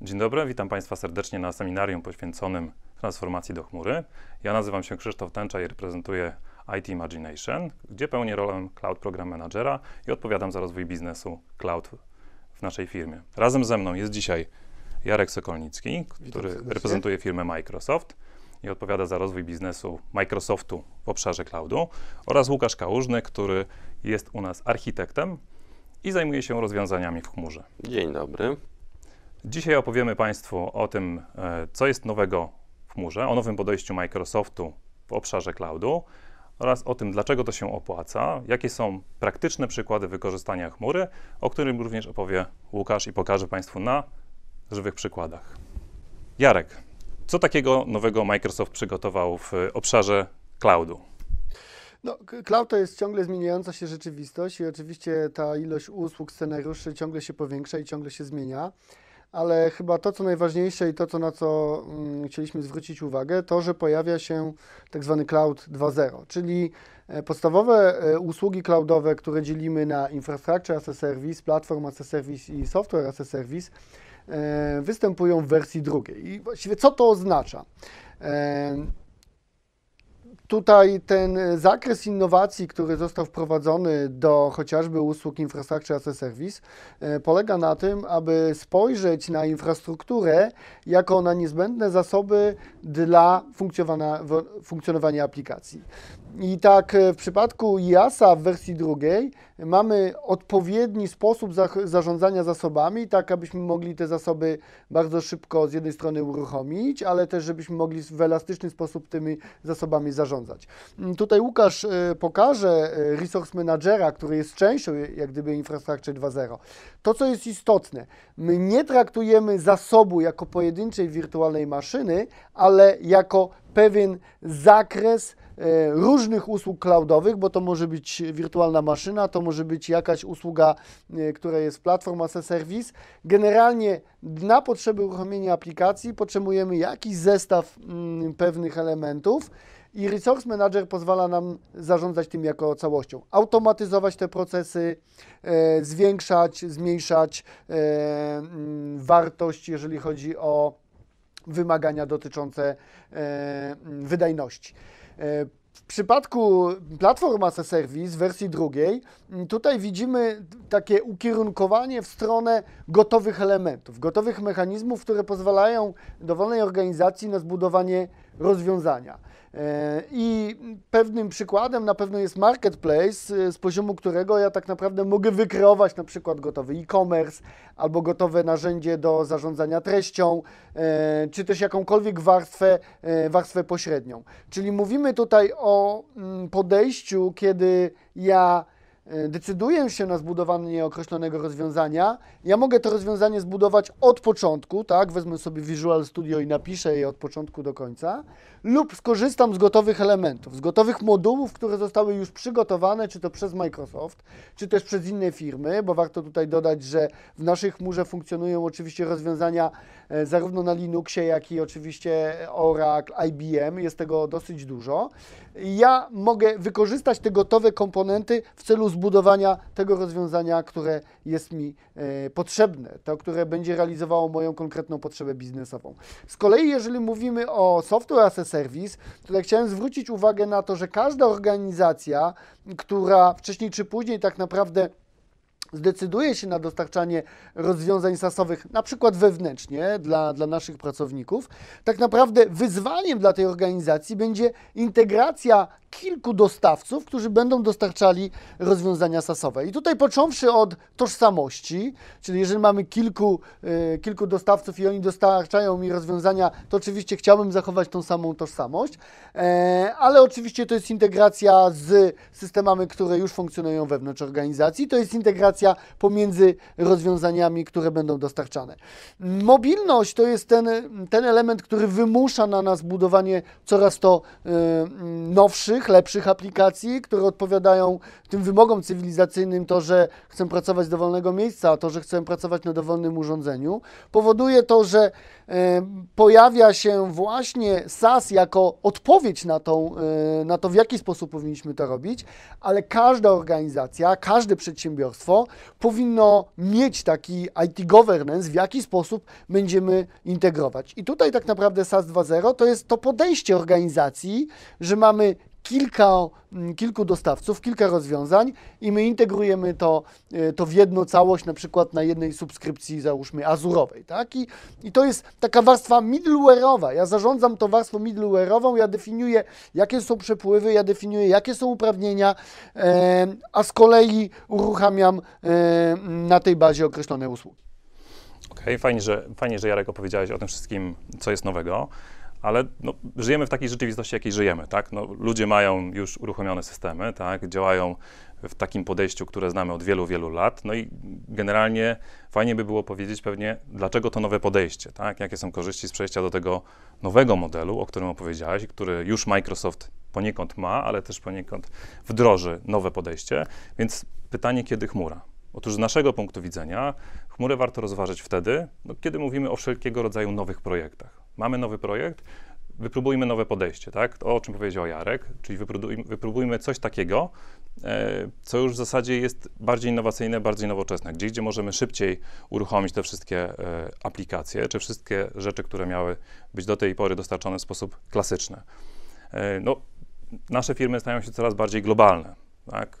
Dzień dobry, witam Państwa serdecznie na seminarium poświęconym transformacji do chmury. Ja nazywam się Krzysztof Tęcza i reprezentuję IT Imagination, gdzie pełnię rolę Cloud Program Managera i odpowiadam za rozwój biznesu cloud w naszej firmie. Razem ze mną jest dzisiaj Jarek Sokolnicki, który reprezentuje firmę Microsoft i odpowiada za rozwój biznesu Microsoftu w obszarze cloudu oraz Łukasz Kałużny, który jest u nas architektem i zajmuje się rozwiązaniami w chmurze. Dzień dobry. Dzisiaj opowiemy Państwu o tym, e, co jest nowego w chmurze, o nowym podejściu Microsoftu w obszarze cloudu oraz o tym, dlaczego to się opłaca, jakie są praktyczne przykłady wykorzystania chmury, o którym również opowie Łukasz i pokaże Państwu na żywych przykładach. Jarek, co takiego nowego Microsoft przygotował w e, obszarze cloudu? No, cloud to jest ciągle zmieniająca się rzeczywistość i oczywiście ta ilość usług, scenariuszy ciągle się powiększa i ciągle się zmienia ale chyba to, co najważniejsze i to, co, na co mm, chcieliśmy zwrócić uwagę, to, że pojawia się tak zwany Cloud 2.0, czyli e, podstawowe e, usługi cloudowe, które dzielimy na Infrastructure as a Service, Platform as a Service i Software as a Service, e, występują w wersji drugiej. I właściwie co to oznacza? Tutaj ten e, zakres innowacji, który został wprowadzony do chociażby usług Infrastructure as a Service, e, polega na tym, aby spojrzeć na infrastrukturę jako na niezbędne zasoby dla funkcjonowania aplikacji. I tak e, w przypadku IASA w wersji drugiej mamy odpowiedni sposób zarządzania zasobami, tak abyśmy mogli te zasoby bardzo szybko z jednej strony uruchomić, ale też żebyśmy mogli w elastyczny sposób tymi zasobami zarządzać. Mm, tutaj Łukasz e, pokaże e, resource managera, który jest częścią jak gdyby infrastruktury 2.0. To, co jest istotne, my nie traktujemy zasobu jako pojedynczej wirtualnej maszyny, ale jako pewien zakres, E, różnych usług cloudowych, bo to może być wirtualna maszyna, to może być jakaś usługa, e, która jest platform as a service. Generalnie na potrzeby uruchomienia aplikacji potrzebujemy jakiś zestaw mm, pewnych elementów. I Resource Manager pozwala nam zarządzać tym jako całością, automatyzować te procesy, e, zwiększać, zmniejszać mm, wartość, jeżeli chodzi o wymagania dotyczące mm, wydajności. W przypadku Platform as a Service wersji drugiej, mm, tutaj widzimy takie ukierunkowanie w stronę gotowych elementów, gotowych mechanizmów, które pozwalają dowolnej organizacji na zbudowanie rozwiązania. E, I pewnym przykładem na pewno jest marketplace, e, z poziomu którego ja tak naprawdę mogę wykreować na przykład gotowy e-commerce albo gotowe narzędzie do zarządzania treścią, e, czy też jakąkolwiek warstwę, warstwę pośrednią. Czyli mówimy tutaj o mm, podejściu, kiedy ja E, decyduję się na zbudowanie określonego rozwiązania, ja mogę to rozwiązanie zbudować od początku, tak? Wezmę sobie Visual Studio i napiszę je od początku do końca, lub skorzystam z gotowych elementów, z gotowych modułów, które zostały już przygotowane, czy to przez Microsoft, czy też przez inne firmy, bo warto tutaj dodać, że w naszej chmurze funkcjonują oczywiście rozwiązania E, zarówno na Linuxie, jak i oczywiście Oracle, IBM, jest tego dosyć dużo. Ja mogę wykorzystać te gotowe komponenty w celu zbudowania tego rozwiązania, które jest mi e, potrzebne, to, które będzie realizowało moją konkretną potrzebę biznesową. Z kolei, jeżeli mówimy o software as a service, to chciałem zwrócić uwagę na to, że każda organizacja, która wcześniej czy później tak naprawdę zdecyduje się na dostarczanie rozwiązań sasowych, na przykład wewnętrznie dla, dla naszych pracowników, tak naprawdę wyzwaniem dla tej organizacji będzie integracja kilku dostawców, którzy będą dostarczali rozwiązania sasowe. I tutaj począwszy od tożsamości, czyli jeżeli mamy kilku, e, kilku dostawców i oni dostarczają mi rozwiązania, to oczywiście chciałbym zachować tą samą tożsamość, e, ale oczywiście to jest integracja z systemami, które już funkcjonują wewnątrz organizacji, to jest integracja pomiędzy rozwiązaniami, które będą dostarczane. Mobilność to jest ten, ten element, który wymusza na nas budowanie coraz to e, nowszych, nowych, lepszych aplikacji, które odpowiadają tym wymogom cywilizacyjnym, to, że chcę pracować z dowolnego miejsca, a to, że chcę pracować na dowolnym urządzeniu. Powoduje to, że pojawia się właśnie SaaS jako odpowiedź na, tą, e, na to, w jaki sposób powinniśmy to robić, ale każda organizacja, każde przedsiębiorstwo powinno mieć taki IT governance, w jaki sposób będziemy integrować. I tutaj tak naprawdę SaaS 2.0 to jest to podejście organizacji, że mamy kilka, mm, kilku dostawców, kilka rozwiązań i my integrujemy to, e, to w jedną całość, na przykład na jednej subskrypcji, załóżmy, azurowej, tak? I, i to jest taka warstwa middleware'owa. Ja zarządzam tą warstwą middleware'ową, ja definiuję, jakie są przepływy, ja definiuję, jakie są uprawnienia, e, a z kolei uruchamiam e, na tej bazie określone usługi. Okej, okay, fajnie, że, fajnie, że Jarek opowiedziałeś o tym wszystkim, co jest nowego ale no, żyjemy w takiej rzeczywistości, jakiej żyjemy, tak? No, ludzie mają już uruchomione systemy, tak? Działają w takim podejściu, które znamy od wielu, wielu lat. No i generalnie fajnie by było powiedzieć pewnie, dlaczego to nowe podejście, tak? Jakie są korzyści z przejścia do tego nowego modelu, o którym opowiedziałeś, który już Microsoft poniekąd ma, ale też poniekąd wdroży nowe podejście. Więc pytanie, kiedy chmura? Otóż z naszego punktu widzenia chmurę warto rozważyć wtedy, no, kiedy mówimy o wszelkiego rodzaju nowych projektach mamy nowy projekt, wypróbujmy nowe podejście, tak? To, o czym powiedział Jarek, czyli wypróbujmy, wypróbujmy coś takiego, e, co już w zasadzie jest bardziej innowacyjne, bardziej nowoczesne, gdzie, gdzie możemy szybciej uruchomić te wszystkie e, aplikacje, czy wszystkie rzeczy, które miały być do tej pory dostarczone w sposób klasyczny. E, no, nasze firmy stają się coraz bardziej globalne, tak?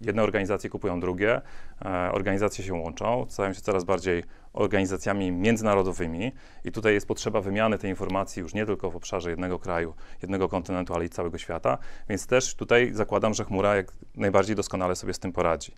jedne organizacje kupują drugie, e, organizacje się łączą, stają się coraz bardziej organizacjami międzynarodowymi i tutaj jest potrzeba wymiany tej informacji już nie tylko w obszarze jednego kraju, jednego kontynentu, ale i całego świata, więc też tutaj zakładam, że chmura jak najbardziej doskonale sobie z tym poradzi.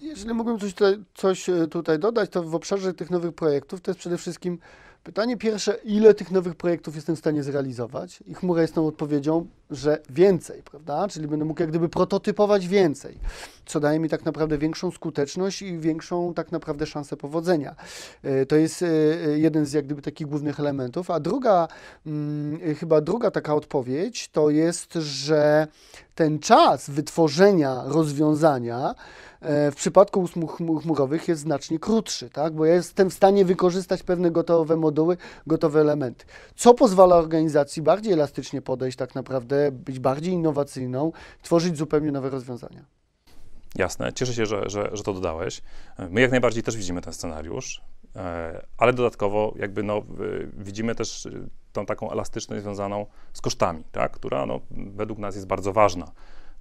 Jeżeli mógłbym coś tutaj, coś e, tutaj dodać, to w obszarze tych nowych projektów to jest przede wszystkim pytanie pierwsze, ile tych nowych projektów jestem w stanie zrealizować i chmura jest tą odpowiedzią że więcej, prawda? Czyli będę mógł jak gdyby prototypować więcej, co daje mi tak naprawdę większą skuteczność i większą tak naprawdę szansę powodzenia. E, to jest e, e, jeden z jak gdyby takich głównych elementów, a druga, mm, chyba druga taka odpowiedź to jest, że ten czas wytworzenia rozwiązania w przypadku usług chmurowych jest znacznie krótszy, tak? bo ja jestem w stanie wykorzystać pewne gotowe moduły, gotowe elementy, co pozwala organizacji bardziej elastycznie podejść tak naprawdę być bardziej innowacyjną, tworzyć zupełnie nowe rozwiązania. Jasne, cieszę się, że, że, że to dodałeś. My jak najbardziej też widzimy ten scenariusz, e, ale dodatkowo jakby no, widzimy też e, tą taką elastyczność związaną z kosztami, tak? która no, według nas jest bardzo ważna.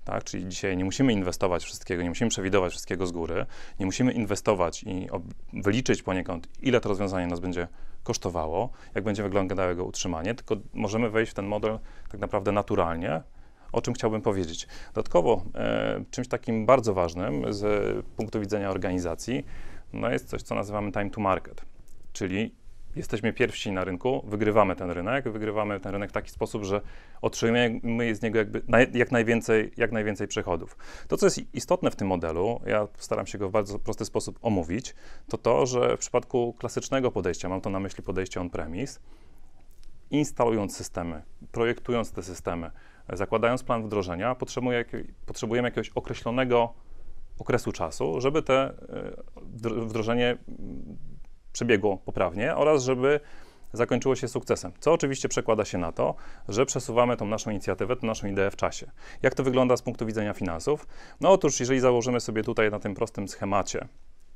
Tak? Czyli dzisiaj nie musimy inwestować wszystkiego, nie musimy przewidywać wszystkiego z góry, nie musimy inwestować i wyliczyć poniekąd, ile to rozwiązanie nas będzie kosztowało, jak będzie wyglądało jego utrzymanie, tylko możemy wejść w ten model tak naprawdę naturalnie, o czym chciałbym powiedzieć. Dodatkowo e, czymś takim bardzo ważnym z punktu widzenia organizacji no jest coś, co nazywamy time to market, czyli jesteśmy pierwsi na rynku, wygrywamy ten rynek, wygrywamy ten rynek w taki sposób, że otrzymujemy z niego jakby naj, jak, najwięcej, jak najwięcej przychodów. To, co jest istotne w tym modelu, ja staram się go w bardzo prosty sposób omówić, to to, że w przypadku klasycznego podejścia, mam to na myśli podejście on-premise, instalując systemy, projektując te systemy, zakładając plan wdrożenia, potrzebuje, potrzebujemy jakiegoś określonego okresu czasu, żeby te e, wdrożenie przebiegło poprawnie oraz żeby zakończyło się sukcesem, co oczywiście przekłada się na to, że przesuwamy tą naszą inicjatywę, tą naszą ideę w czasie. Jak to wygląda z punktu widzenia finansów? No otóż, jeżeli założymy sobie tutaj na tym prostym schemacie,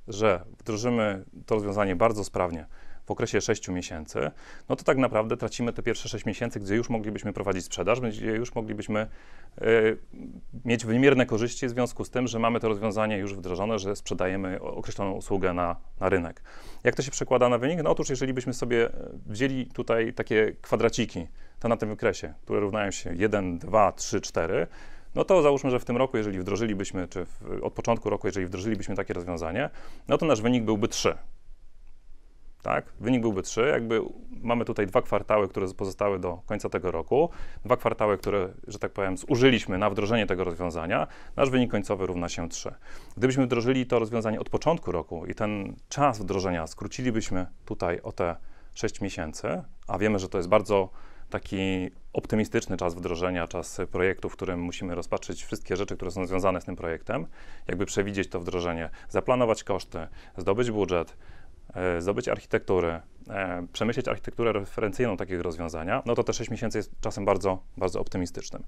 że wdrożymy to rozwiązanie bardzo sprawnie, w okresie 6 miesięcy, no to tak naprawdę tracimy te pierwsze 6 miesięcy, gdzie już moglibyśmy prowadzić sprzedaż, gdzie już moglibyśmy y, mieć wymierne korzyści w związku z tym, że mamy to rozwiązanie już wdrożone, że sprzedajemy określoną usługę na, na rynek. Jak to się przekłada na wynik? No otóż, jeżeli byśmy sobie e, wzięli tutaj takie kwadraciki, to na tym wykresie, które równają się 1, 2, 3, 4, no to załóżmy, że w tym roku, jeżeli wdrożylibyśmy, czy w, od początku roku, jeżeli wdrożylibyśmy takie rozwiązanie, no to nasz wynik byłby 3 tak? Wynik byłby 3, jakby mamy tutaj dwa kwartały, które pozostały do końca tego roku, dwa kwartały, które, że tak powiem, zużyliśmy na wdrożenie tego rozwiązania, nasz wynik końcowy równa się 3. Gdybyśmy wdrożyli to rozwiązanie od początku roku i ten czas wdrożenia skrócilibyśmy tutaj o te 6 miesięcy, a wiemy, że to jest bardzo taki optymistyczny czas wdrożenia, czas projektu, w którym musimy rozpatrzyć wszystkie rzeczy, które są związane z tym projektem, jakby przewidzieć to wdrożenie, zaplanować koszty, zdobyć budżet, E, zdobyć architektury, e, przemyśleć architekturę referencyjną takiego rozwiązania, no to te 6 miesięcy jest czasem bardzo, bardzo optymistycznym.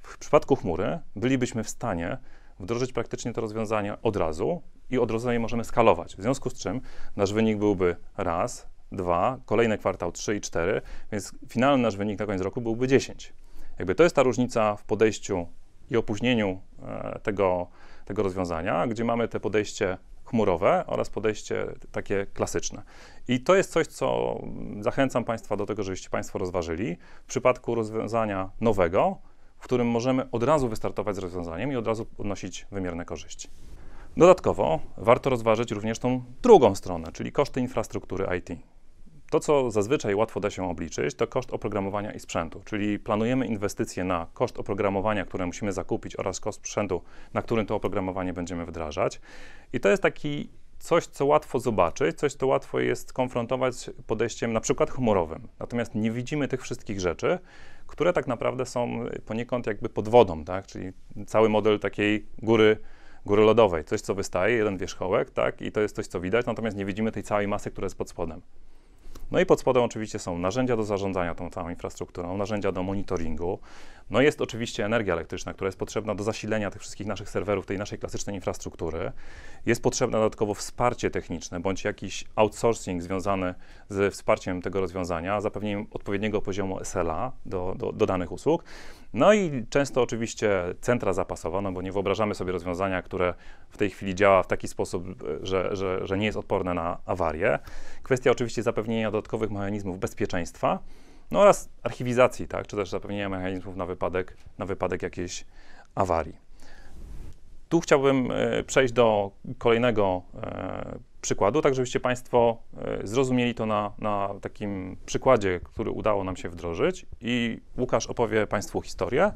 W przypadku chmury bylibyśmy w stanie wdrożyć praktycznie to rozwiązanie od razu i od razu je możemy skalować. W związku z czym nasz wynik byłby raz, dwa, kolejny kwartał trzy i cztery, więc finalny nasz wynik na koniec roku byłby 10. Jakby to jest ta różnica w podejściu i opóźnieniu e, tego, tego rozwiązania, gdzie mamy te podejście chmurowe oraz podejście takie klasyczne. I to jest coś, co zachęcam Państwa do tego, żebyście Państwo rozważyli. W przypadku rozwiązania nowego, w którym możemy od razu wystartować z rozwiązaniem i od razu odnosić wymierne korzyści. Dodatkowo warto rozważyć również tą drugą stronę, czyli koszty infrastruktury IT. To, co zazwyczaj łatwo da się obliczyć, to koszt oprogramowania i sprzętu, czyli planujemy inwestycje na koszt oprogramowania, które musimy zakupić oraz koszt sprzętu, na którym to oprogramowanie będziemy wdrażać. I to jest taki coś, co łatwo zobaczyć, coś, co łatwo jest konfrontować podejściem na przykład humorowym. Natomiast nie widzimy tych wszystkich rzeczy, które tak naprawdę są poniekąd jakby pod wodą, tak? czyli cały model takiej góry góry lodowej. Coś, co wystaje, jeden wierzchołek, tak? I to jest coś, co widać, natomiast nie widzimy tej całej masy, która jest pod spodem. No i pod spodem oczywiście są narzędzia do zarządzania tą całą infrastrukturą, narzędzia do monitoringu. No jest oczywiście energia elektryczna, która jest potrzebna do zasilenia tych wszystkich naszych serwerów, tej naszej klasycznej infrastruktury. Jest potrzebne dodatkowo wsparcie techniczne, bądź jakiś outsourcing związany z wsparciem tego rozwiązania, zapewnieniem odpowiedniego poziomu SLA do, do, do danych usług. No i często oczywiście centra zapasowe, no bo nie wyobrażamy sobie rozwiązania, które w tej chwili działa w taki sposób, że, że, że nie jest odporne na awarie. Kwestia oczywiście zapewnienia dodatkowych mechanizmów bezpieczeństwa, no oraz archiwizacji, tak, czy też zapewnienia mechanizmów na wypadek, na wypadek jakiejś awarii. Tu chciałbym e, przejść do kolejnego e, przykładu, tak żebyście Państwo e, zrozumieli to na, na takim przykładzie, który udało nam się wdrożyć. I Łukasz opowie Państwu historię,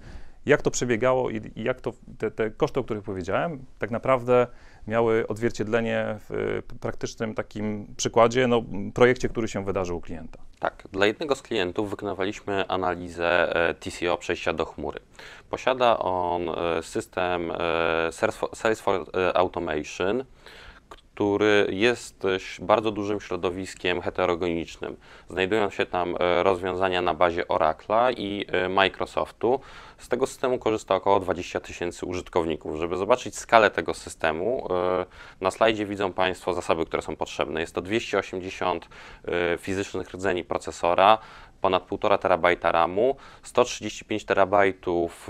jak to przebiegało i, i jak to, te, te, koszty, o których powiedziałem, tak naprawdę miały odzwierciedlenie w e, praktycznym takim przykładzie, no, projekcie, który się wydarzył u klienta. Tak, dla jednego z klientów wykonywaliśmy analizę e, TCO przejścia do chmury. Posiada on system Salesforce Automation, który jest bardzo dużym środowiskiem heterogenicznym. Znajdują się tam e, rozwiązania na bazie Oracle'a i e, Microsoftu. Z tego systemu korzysta około 20 tysięcy użytkowników. Żeby zobaczyć skalę tego systemu, e, na slajdzie widzą Państwo zasoby, które są potrzebne. Jest to 280 fizycznych rdzeni procesora, ponad 1,5 terabajta RAMu, 135 terabajtów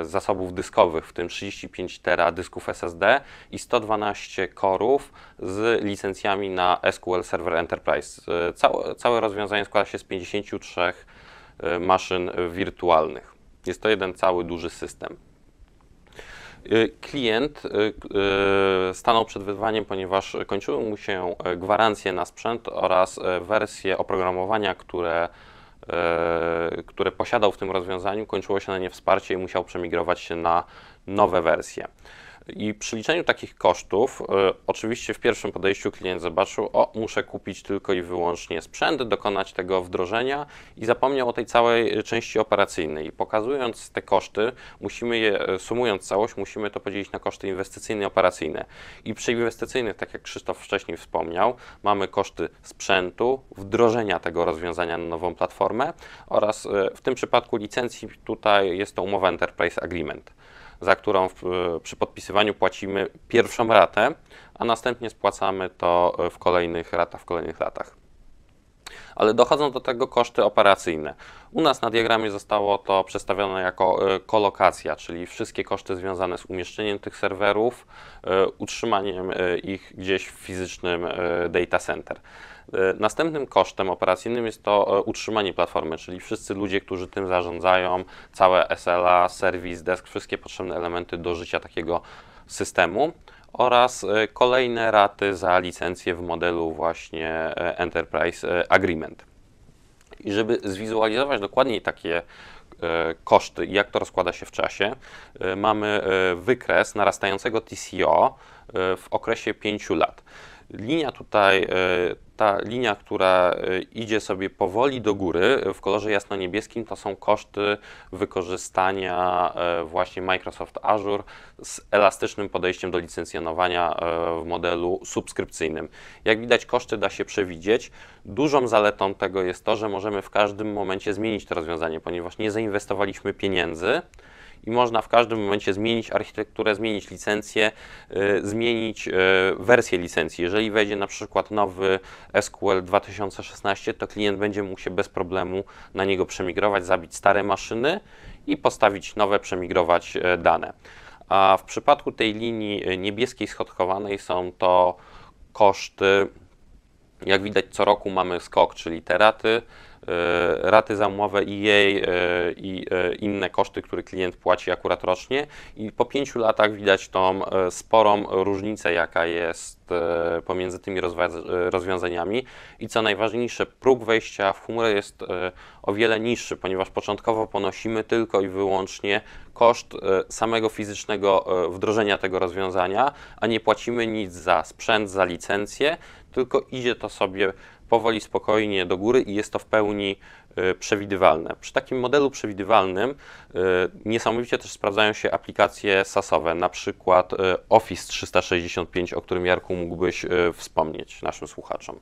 e, zasobów dyskowych, w tym 35 tera dysków SSD i 112 korów z licencjami na SQL Server Enterprise. E, całe, całe rozwiązanie składa się z 53 e, maszyn wirtualnych. Jest to jeden cały duży system. Y, klient y, y, stanął przed wyzwaniem, ponieważ kończyły mu się e, gwarancje na sprzęt oraz e, wersje oprogramowania, które, e, które posiadał w tym rozwiązaniu, kończyło się na nie wsparcie i musiał przemigrować się na nowe wersje. I przy liczeniu takich kosztów, y, oczywiście w pierwszym podejściu klient zobaczył, o, muszę kupić tylko i wyłącznie sprzęt, dokonać tego wdrożenia i zapomniał o tej całej e, części operacyjnej. Pokazując te koszty, musimy je, e, sumując całość, musimy to podzielić na koszty inwestycyjne i operacyjne. I przy inwestycyjnych, tak jak Krzysztof wcześniej wspomniał, mamy koszty sprzętu, wdrożenia tego rozwiązania na nową platformę oraz y, w tym przypadku licencji, tutaj jest to umowa Enterprise Agreement za którą w, e, przy podpisywaniu płacimy pierwszą ratę, a następnie spłacamy to e, w kolejnych ratach, w kolejnych latach. Ale dochodzą do tego koszty operacyjne. U nas na diagramie zostało to przedstawione jako e, kolokacja, czyli wszystkie koszty związane z umieszczeniem tych serwerów, utrzymaniem ich gdzieś w fizycznym data center. E, następnym kosztem operacyjnym jest to e, utrzymanie platformy, czyli wszyscy ludzie, którzy tym zarządzają, całe SLA, serwis, desk, wszystkie potrzebne elementy do życia takiego systemu oraz e, kolejne raty za licencję w modelu właśnie Enterprise Agreement. I żeby zwizualizować dokładniej takie koszty i jak to rozkłada się w czasie, mamy wykres narastającego TCO w okresie 5 lat. Linia tutaj ta linia, która y, idzie sobie powoli do góry w kolorze jasno-niebieskim, to są koszty wykorzystania y, właśnie Microsoft Azure z elastycznym podejściem do licencjonowania y, w modelu subskrypcyjnym. Jak widać, koszty da się przewidzieć. Dużą zaletą tego jest to, że możemy w każdym momencie zmienić to rozwiązanie, ponieważ nie zainwestowaliśmy pieniędzy, i można w każdym momencie zmienić architekturę, zmienić licencję, y, zmienić y, wersję licencji. Jeżeli wejdzie na przykład nowy SQL 2016, to klient będzie mógł się bez problemu na niego przemigrować, zabić stare maszyny i postawić nowe, przemigrować y, dane. A w przypadku tej linii niebieskiej schodkowanej są to koszty, jak widać co roku mamy skok, czyli teraty, E, raty za umowę i jej e, i e, inne koszty, które klient płaci akurat rocznie i po pięciu latach widać tą sporą różnicę, jaka jest pomiędzy tymi rozwiązaniami i co najważniejsze, próg wejścia w chmurę jest o wiele niższy, ponieważ początkowo ponosimy tylko i wyłącznie koszt samego fizycznego wdrożenia tego rozwiązania, a nie płacimy nic za sprzęt, za licencję, tylko idzie to sobie powoli, spokojnie do góry i jest to w pełni y, przewidywalne. Przy takim modelu przewidywalnym y, niesamowicie też sprawdzają się aplikacje SASowe. na przykład y, Office 365, o którym Jarku mógłbyś wspomnieć naszym słuchaczom.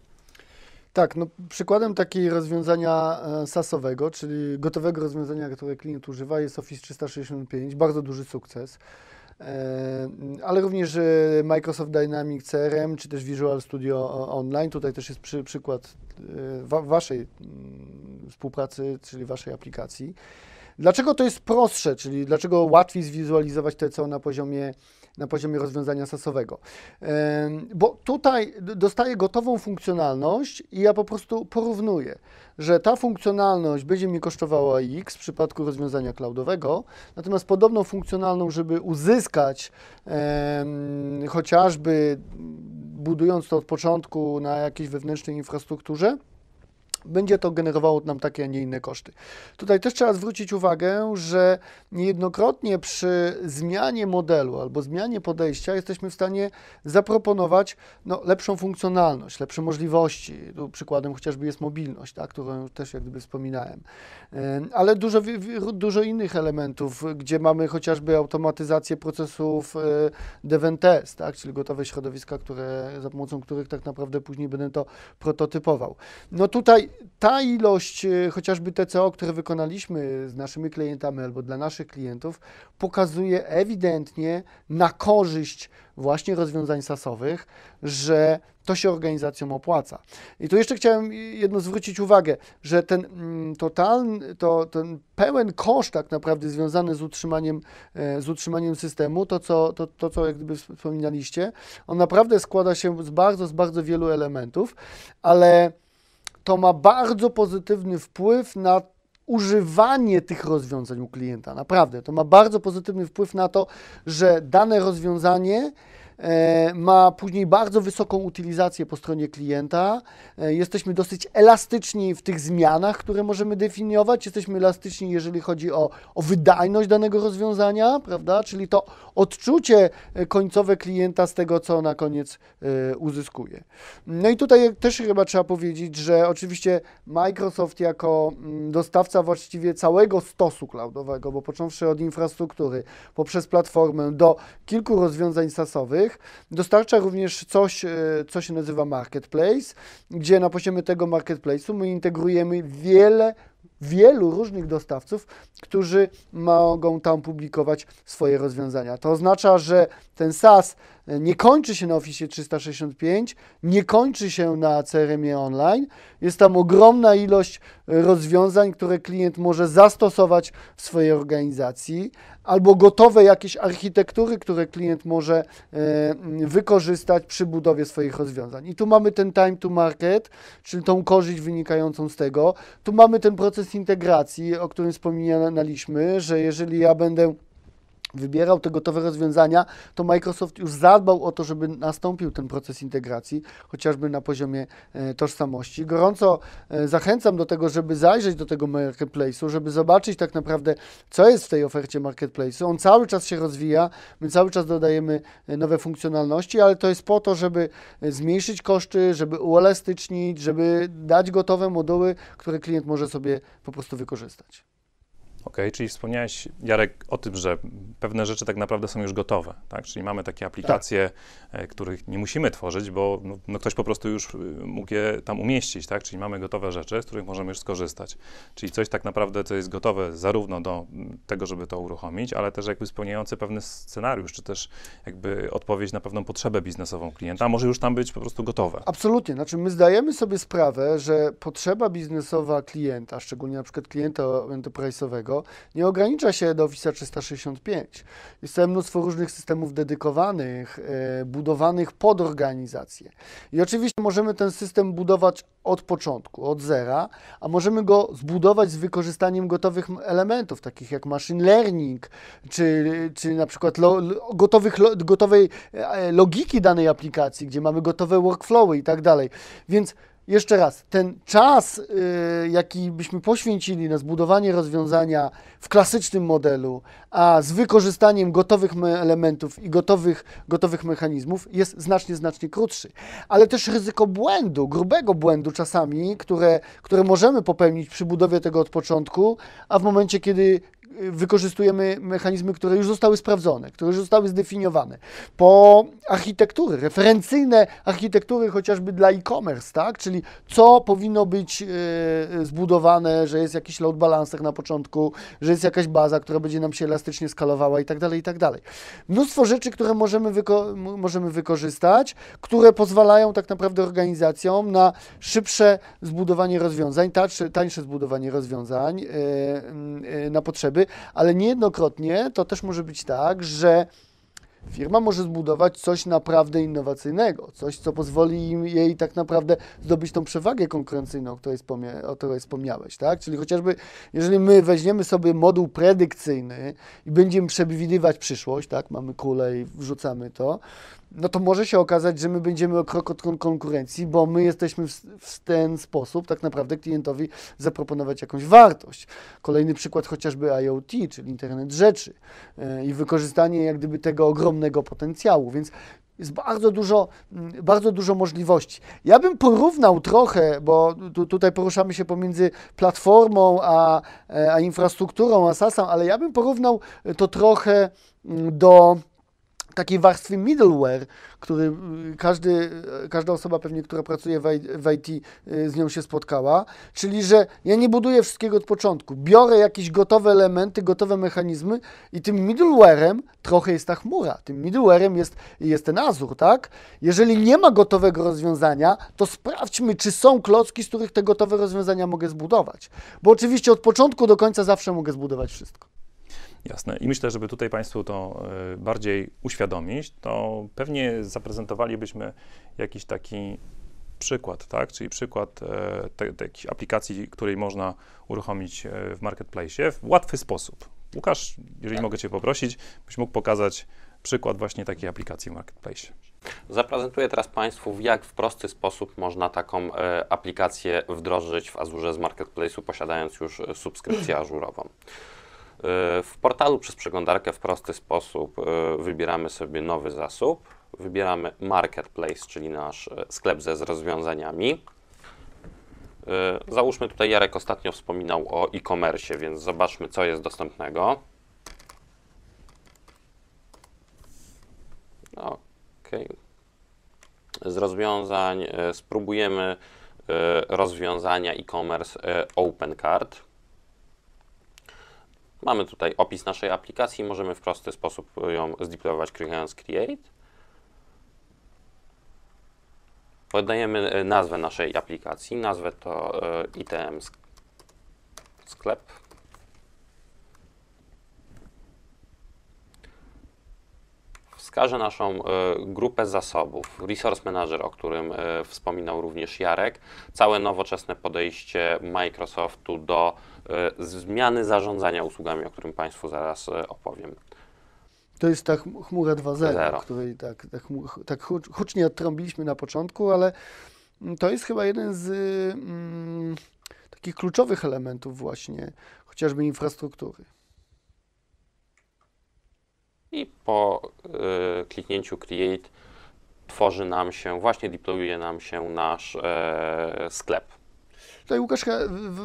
Tak, no przykładem takiego rozwiązania e, SASowego, czyli gotowego rozwiązania, które klient używa, jest Office 365, bardzo duży sukces ale również y, Microsoft Dynamics CRM czy też Visual Studio Online. Tutaj też jest przy, przykład y, waszej mm, współpracy, czyli waszej aplikacji. Dlaczego to jest prostsze, czyli dlaczego łatwiej zwizualizować to, co na poziomie na poziomie rozwiązania sasowego. Bo tutaj dostaję gotową funkcjonalność i ja po prostu porównuję, że ta funkcjonalność będzie mi kosztowała X w przypadku rozwiązania cloudowego, natomiast podobną funkcjonalną, żeby uzyskać chociażby budując to od początku na jakiejś wewnętrznej infrastrukturze, będzie to generowało nam takie, a nie inne koszty. Tutaj też trzeba zwrócić uwagę, że niejednokrotnie przy zmianie modelu albo zmianie podejścia jesteśmy w stanie zaproponować no, lepszą funkcjonalność, lepsze możliwości. Tu przykładem chociażby jest mobilność, tak, którą też jak gdyby wspominałem. Ale dużo, dużo innych elementów, gdzie mamy chociażby automatyzację procesów e, DevNTS, tak, czyli gotowe środowiska, które, za pomocą których tak naprawdę później będę to prototypował. No tutaj ta ilość e, chociażby TCO, które wykonaliśmy z naszymi klientami albo dla naszych klientów, pokazuje ewidentnie na korzyść właśnie rozwiązań sasowych, że to się organizacjom opłaca. I tu jeszcze chciałem jedno zwrócić uwagę, że ten mm, totalny, to, ten pełen koszt tak naprawdę związany z utrzymaniem, e, z utrzymaniem systemu, to co, to, to co jak gdyby wspominaliście, on naprawdę składa się z bardzo, z bardzo wielu elementów, ale to ma bardzo pozytywny wpływ na używanie tych rozwiązań u klienta. Naprawdę, to ma bardzo pozytywny wpływ na to, że dane rozwiązanie E, ma później bardzo wysoką utylizację po stronie klienta. E, jesteśmy dosyć elastyczni w tych zmianach, które możemy definiować. Jesteśmy elastyczni, jeżeli chodzi o, o wydajność danego rozwiązania, prawda? Czyli to odczucie e, końcowe klienta z tego, co na koniec uzyskuje. No i tutaj też chyba trzeba powiedzieć, że oczywiście Microsoft jako mm, dostawca właściwie całego stosu cloudowego, bo począwszy od infrastruktury, poprzez platformę do kilku rozwiązań sasowych zł. Dostarcza również coś, e, co się nazywa marketplace, gdzie na poziomie tego marketplace'u my integrujemy wiele wielu różnych dostawców, którzy mogą tam publikować swoje rozwiązania. To oznacza, że ten SaaS e, nie kończy się na Office 365, nie kończy się na CRM-ie online. Jest tam ogromna ilość e, rozwiązań, które klient może zastosować w swojej organizacji, albo gotowe jakieś architektury, które klient może e, wykorzystać przy budowie swoich rozwiązań. I tu mamy ten time to market, czyli tą korzyść wynikającą z tego. Tu mamy ten proces proces integracji, o którym wspominaliśmy, że jeżeli ja będę wybierał te gotowe rozwiązania, to Microsoft już zadbał o to, żeby nastąpił ten proces integracji, chociażby na poziomie e, tożsamości. Gorąco e, zachęcam do tego, żeby zajrzeć do tego marketplace'u, żeby zobaczyć tak naprawdę, co jest w tej ofercie marketplace'u. On cały czas się rozwija, my cały czas dodajemy e, nowe funkcjonalności, ale to jest po to, żeby zmniejszyć koszty, żeby uelastycznić, żeby dać gotowe moduły, które klient może sobie po prostu wykorzystać. OK, czyli wspomniałeś, Jarek, o tym, że pewne rzeczy tak naprawdę są już gotowe, tak? Czyli mamy takie aplikacje, tak. E, których nie musimy tworzyć, bo no, no ktoś po prostu już y, mógł je tam umieścić, tak? Czyli mamy gotowe rzeczy, z których możemy już skorzystać. Czyli coś tak naprawdę, co jest gotowe zarówno do tego, żeby to uruchomić, ale też jakby spełniające pewny scenariusz, czy też jakby odpowiedź na pewną potrzebę biznesową klienta, może już tam być po prostu gotowe. Absolutnie, znaczy my zdajemy sobie sprawę, że potrzeba biznesowa klienta, szczególnie na przykład klienta enterprise'owego, nie ogranicza się do Office 365. Jest całe mnóstwo różnych systemów dedykowanych, e, budowanych pod organizację. I oczywiście możemy ten system budować od początku, od zera, a możemy go zbudować z wykorzystaniem gotowych elementów, takich jak machine learning, czy, czy na przykład lo, gotowych, lo, gotowej e, e, logiki danej aplikacji, gdzie mamy gotowe workflowy i tak dalej. Więc jeszcze raz, ten czas, y, jaki byśmy poświęcili na zbudowanie rozwiązania w klasycznym modelu, a z wykorzystaniem gotowych elementów i gotowych, gotowych mechanizmów, jest znacznie, znacznie krótszy. Ale też ryzyko błędu, grubego błędu czasami, które, które możemy popełnić przy budowie tego od początku, a w momencie, kiedy wykorzystujemy mechanizmy, które już zostały sprawdzone, które już zostały zdefiniowane. Po architektury, referencyjne architektury chociażby dla e-commerce, tak? czyli co powinno być e, zbudowane, że jest jakiś load balancer na początku, że jest jakaś baza, która będzie nam się elastycznie skalowała i tak dalej, i tak dalej. Mnóstwo rzeczy, które możemy, wyko możemy wykorzystać, które pozwalają tak naprawdę organizacjom na szybsze zbudowanie rozwiązań, tańsze, zbudowanie rozwiązań e, e, na potrzeby ale niejednokrotnie to też może być tak, że firma może zbudować coś naprawdę innowacyjnego, coś, co pozwoli im, jej tak naprawdę zdobyć tą przewagę konkurencyjną, o której, o której wspomniałeś, tak? Czyli chociażby, jeżeli my weźmiemy sobie moduł predykcyjny i będziemy przewidywać przyszłość, tak? Mamy kulę i wrzucamy to, no to może się okazać, że my będziemy o krok od konkurencji, bo my jesteśmy w, w, ten sposób tak naprawdę klientowi zaproponować jakąś wartość. Kolejny przykład chociażby IoT, czyli internet rzeczy yy, i wykorzystanie jak gdyby tego ogromnego potencjału, więc jest bardzo dużo, bardzo dużo możliwości. Ja bym porównał trochę, bo tu, tutaj poruszamy się pomiędzy platformą a, e, a infrastrukturą, a sas ale ja bym porównał to trochę do takiej warstwy middleware, który y, każdy, y, każda osoba pewnie, która pracuje w IT, y, z nią się spotkała, czyli że ja nie buduję wszystkiego od początku, biorę jakieś gotowe elementy, gotowe mechanizmy i tym middlewarem trochę jest ta chmura, tym middlewarem jest, jest ten azur, tak? Jeżeli nie ma gotowego rozwiązania, to sprawdźmy, czy są klocki, z których te gotowe rozwiązania mogę zbudować, bo oczywiście od początku do końca zawsze mogę zbudować wszystko. Jasne. I myślę, żeby tutaj Państwu to e, bardziej uświadomić, to pewnie zaprezentowalibyśmy jakiś taki przykład, tak? czyli przykład takiej te, aplikacji, której można uruchomić e, w marketplace w łatwy sposób. Łukasz, jeżeli tak. mogę Cię poprosić, byś mógł pokazać przykład właśnie takiej aplikacji w marketplace. Zaprezentuję teraz Państwu, w jak w prosty sposób można taką e, aplikację wdrożyć w Azurze z marketplace'u, posiadając już e, subskrypcję ażurową. E, w portalu przez przeglądarkę w prosty sposób e, wybieramy sobie nowy zasób, wybieramy Marketplace, czyli nasz e, sklep ze z rozwiązaniami. Załóżmy tutaj, Jarek ostatnio wspominał o e-commerce, więc zobaczmy, co jest dostępnego. Ok. Z rozwiązań spróbujemy rozwiązania e-commerce OpenCard. Mamy tutaj opis naszej aplikacji, możemy w prosty sposób ją zdeployować klikając Create. Podajemy e, nazwę naszej aplikacji, nazwę to e, ITM sklep. Wskaże naszą e, grupę zasobów, resource manager, o którym wspominał również Jarek, całe nowoczesne podejście Microsoftu do E, zmiany zarządzania usługami, o którym Państwu zaraz e, opowiem. To jest ta chmura 2.0, której tak, tak, tak hucznie odtrąbiliśmy na początku, ale mm, to jest chyba jeden z mm, takich kluczowych elementów właśnie chociażby infrastruktury. I po y, kliknięciu Create tworzy nam się, właśnie deployuje nam się nasz sklep. Tutaj Łukasz,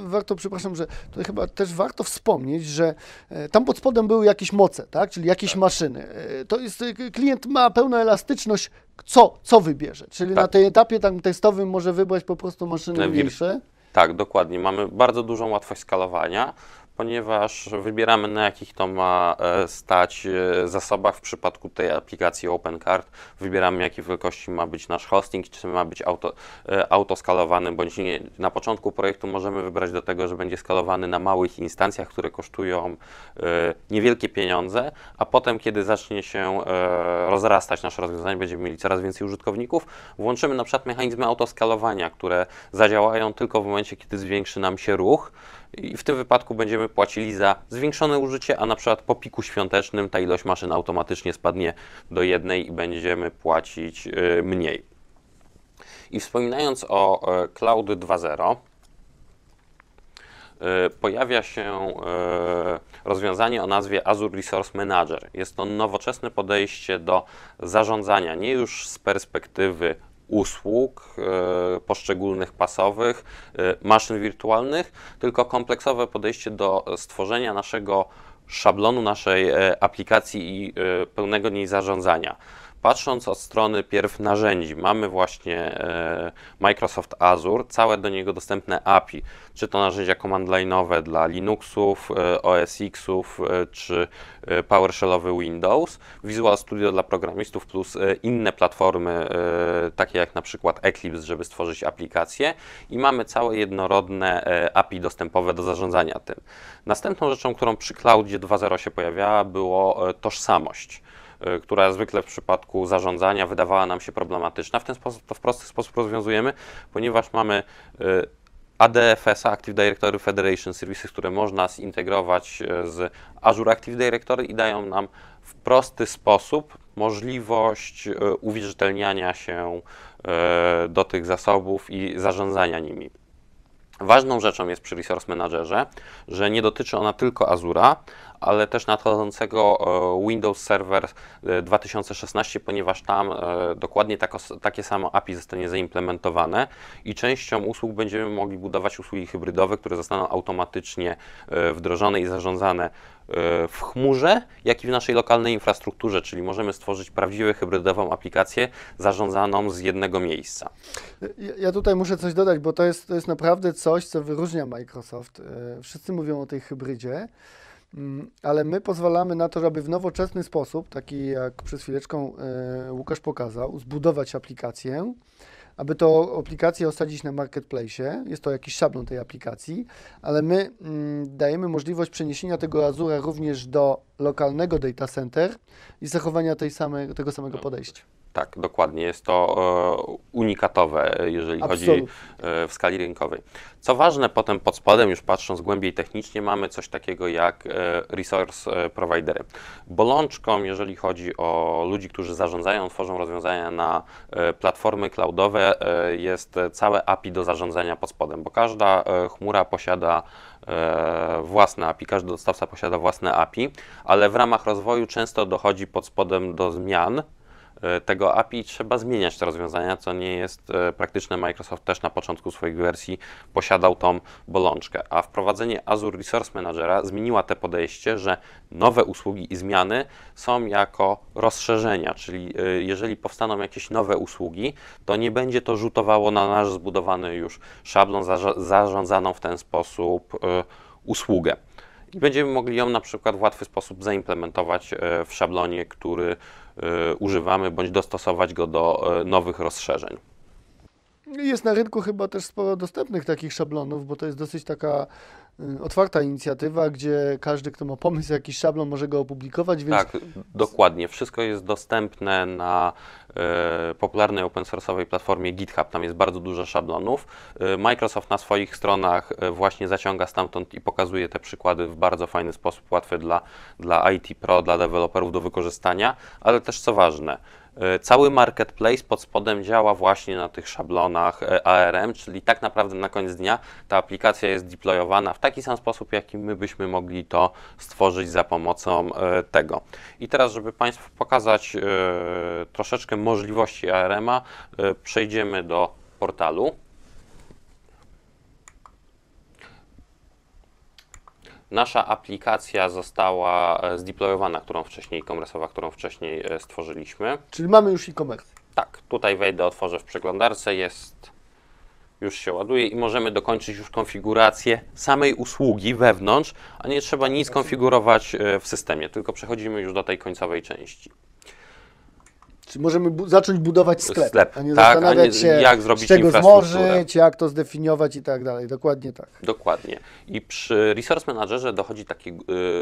warto, przepraszam, że tutaj chyba też warto wspomnieć, że e, tam pod spodem były jakieś moce, tak? czyli jakieś tak. maszyny. E, to jest, e, klient ma pełną elastyczność, co, co wybierze. Czyli tak. na tej etapie tam testowym może wybrać po prostu maszyny większe. Tak, dokładnie. Mamy bardzo dużą łatwość skalowania ponieważ wybieramy na jakich to ma e, stać e, zasobach. W przypadku tej aplikacji OpenCard wybieramy jakiej wielkości ma być nasz hosting, czy ma być auto, e, autoskalowany bądź nie. Na początku projektu możemy wybrać do tego, że będzie skalowany na małych instancjach, które kosztują niewielkie pieniądze, a potem kiedy zacznie się rozrastać nasze rozwiązanie, będziemy mieli coraz więcej użytkowników, włączymy na przykład mechanizmy autoskalowania, które zadziałają tylko w momencie, kiedy zwiększy nam się ruch i w tym wypadku będziemy płacili za zwiększone użycie, a na przykład po piku świątecznym ta ilość maszyn automatycznie spadnie do jednej i będziemy płacić y, mniej. I wspominając o e, Cloud 2.0, y, pojawia się e, rozwiązanie o nazwie Azure Resource Manager. Jest to nowoczesne podejście do zarządzania, nie już z perspektywy usług e, poszczególnych pasowych, e, maszyn wirtualnych, tylko kompleksowe podejście do stworzenia naszego szablonu, naszej e, aplikacji i pełnego niej zarządzania. Patrząc od strony pierw narzędzi, mamy właśnie e, Microsoft Azure, całe do niego dostępne API, czy to narzędzia command line'owe dla Linuxów, e, OS Xów, e, czy PowerShellowy Windows, Visual Studio dla programistów plus inne platformy, takie jak na przykład Eclipse, żeby stworzyć aplikacje, i mamy całe jednorodne API dostępowe do zarządzania tym. Następną rzeczą, którą przy Cloudzie 2.0 się pojawiała, było tożsamość. E, która zwykle w przypadku zarządzania wydawała nam się problematyczna. W ten sposób to w prosty sposób rozwiązujemy, ponieważ mamy ADFS-a, e, Active Directory Federation Services, które można zintegrować e, z Azure Active Directory i dają nam w prosty sposób możliwość uwierzytelniania się do tych zasobów i zarządzania nimi. Ważną rzeczą jest przy Resource Managerze, że nie dotyczy ona tylko Azura, ale też nadchodzącego e, Windows Server 2016, e, ponieważ tam e, dokładnie takie samo API zostanie zaimplementowane i częścią usług będziemy mogli budować usługi hybrydowe, które zostaną automatycznie wdrożone i zarządzane w chmurze, jak i w naszej lokalnej infrastrukturze, czyli możemy stworzyć prawdziwą hybrydową aplikację zarządzaną z jednego miejsca. Ja tutaj muszę coś dodać, bo to jest, to jest naprawdę coś, co wyróżnia Microsoft. Wszyscy mówią o tej hybrydzie. Mm, ale my pozwalamy na to, żeby w nowoczesny sposób, taki jak przez chwileczkę e, Łukasz pokazał, zbudować aplikację, aby tą aplikację osadzić na marketplace. Jest to jakiś szablon tej aplikacji, ale my mm, dajemy możliwość przeniesienia tego Azura również do lokalnego data center i zachowania tej samej, tego samego no. podejścia tak, dokładnie. Jest to e, unikatowe, jeżeli Absolutnie. chodzi e, w skali rynkowej. Co ważne, potem pod spodem, już patrząc głębiej technicznie, mamy coś takiego jak e, resource e, providery. Bolączką, jeżeli chodzi o ludzi, którzy zarządzają, tworzą rozwiązania na e, platformy cloudowe, e, jest całe API do zarządzania pod spodem, bo każda e, chmura posiada e, własne API, każdy dostawca posiada własne API, ale w ramach rozwoju często dochodzi pod spodem do zmian E, tego API trzeba zmieniać te rozwiązania, co nie jest e, praktyczne. Microsoft też na początku swoich wersji posiadał tą bolączkę, a wprowadzenie Azure Resource Managera zmieniła te podejście, że nowe usługi i zmiany są jako rozszerzenia, czyli e, jeżeli powstaną jakieś nowe usługi, to nie będzie to rzutowało na nasz zbudowany już szablon zarządzaną w ten sposób usługę i będziemy mogli ją na przykład w łatwy sposób zaimplementować e, w szablonie, który e, używamy, bądź dostosować go do e, nowych rozszerzeń. Jest na rynku chyba też sporo dostępnych takich szablonów, bo to jest dosyć taka y, otwarta inicjatywa, gdzie każdy, kto ma pomysł, jakiś szablon, może go opublikować. Więc... Tak, dokładnie. Wszystko jest dostępne na e, popularnej open source'owej platformie GitHub. Tam jest bardzo dużo szablonów. E, Microsoft na swoich stronach właśnie zaciąga stamtąd i pokazuje te przykłady w bardzo fajny sposób, łatwy dla, dla IT Pro, dla deweloperów do wykorzystania, ale też co ważne, E, cały marketplace pod spodem działa właśnie na tych szablonach e, ARM, czyli tak naprawdę na koniec dnia ta aplikacja jest deployowana w taki sam sposób, jaki my byśmy mogli to stworzyć za pomocą e, tego. I teraz, żeby Państwu pokazać troszeczkę możliwości ARM-a, przejdziemy do portalu. nasza aplikacja została e, zdeployowana, którą wcześniej, komresowa, którą wcześniej e, stworzyliśmy. Czyli mamy już e-commerce. Tak, tutaj wejdę, otworzę w przeglądarce, jest, już się ładuje i możemy dokończyć już konfigurację samej usługi wewnątrz, a nie trzeba nic konfigurować e, w systemie, tylko przechodzimy już do tej końcowej części możemy bu zacząć budować sklep, sklep, a nie tak, zastanawiać a nie, się, jak zrobić z czego zmorzyć, jak to zdefiniować i tak dalej. Dokładnie tak. Dokładnie. I przy Resource Managerze dochodzi takie y,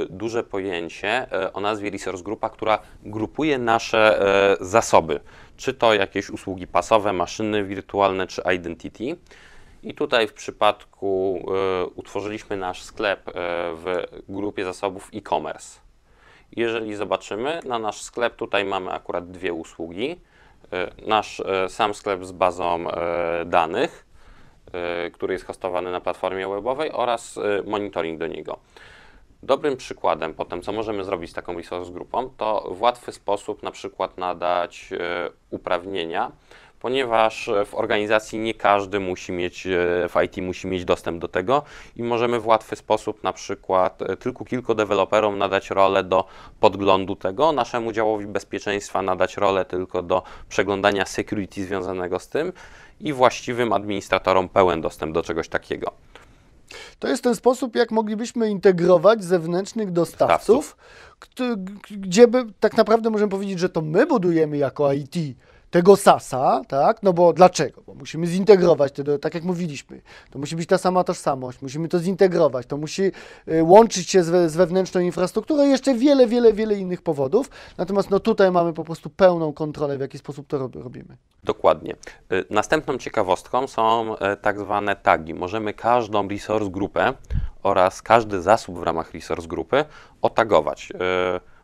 duże pojęcie y, o nazwie Resource Grupa, która grupuje nasze y, zasoby. Czy to jakieś usługi pasowe, maszyny wirtualne, czy identity. I tutaj w przypadku y, utworzyliśmy nasz sklep y, w grupie zasobów e-commerce jeżeli zobaczymy na nasz sklep, tutaj mamy akurat dwie usługi. E, nasz e, sam sklep z bazą e, danych, który jest hostowany na platformie webowej oraz monitoring do niego. Dobrym przykładem potem, co możemy zrobić z taką resource grupą, to w łatwy sposób na przykład nadać uprawnienia ponieważ e, w organizacji nie każdy musi mieć, e, w IT musi mieć dostęp do tego i możemy w łatwy sposób na przykład e, tylko kilku deweloperom nadać rolę do podglądu tego, naszemu działowi bezpieczeństwa nadać rolę tylko do przeglądania security związanego z tym i właściwym administratorom pełen dostęp do czegoś takiego. To jest ten sposób, jak moglibyśmy integrować zewnętrznych dostawców, dostawców. gdzie by, tak naprawdę możemy powiedzieć, że to my budujemy jako IT tego sasa, tak? No bo dlaczego? Bo musimy zintegrować to, tak jak mówiliśmy. To musi być ta sama tożsamość, musimy to zintegrować, to musi y, łączyć się z, z wewnętrzną infrastrukturą i jeszcze wiele, wiele, wiele innych powodów. Natomiast no tutaj mamy po prostu pełną kontrolę, w jaki sposób to robimy. Dokładnie. Y, następną ciekawostką są y, tak zwane tagi. Możemy każdą resource grupę oraz każdy zasób w ramach resource grupy otagować.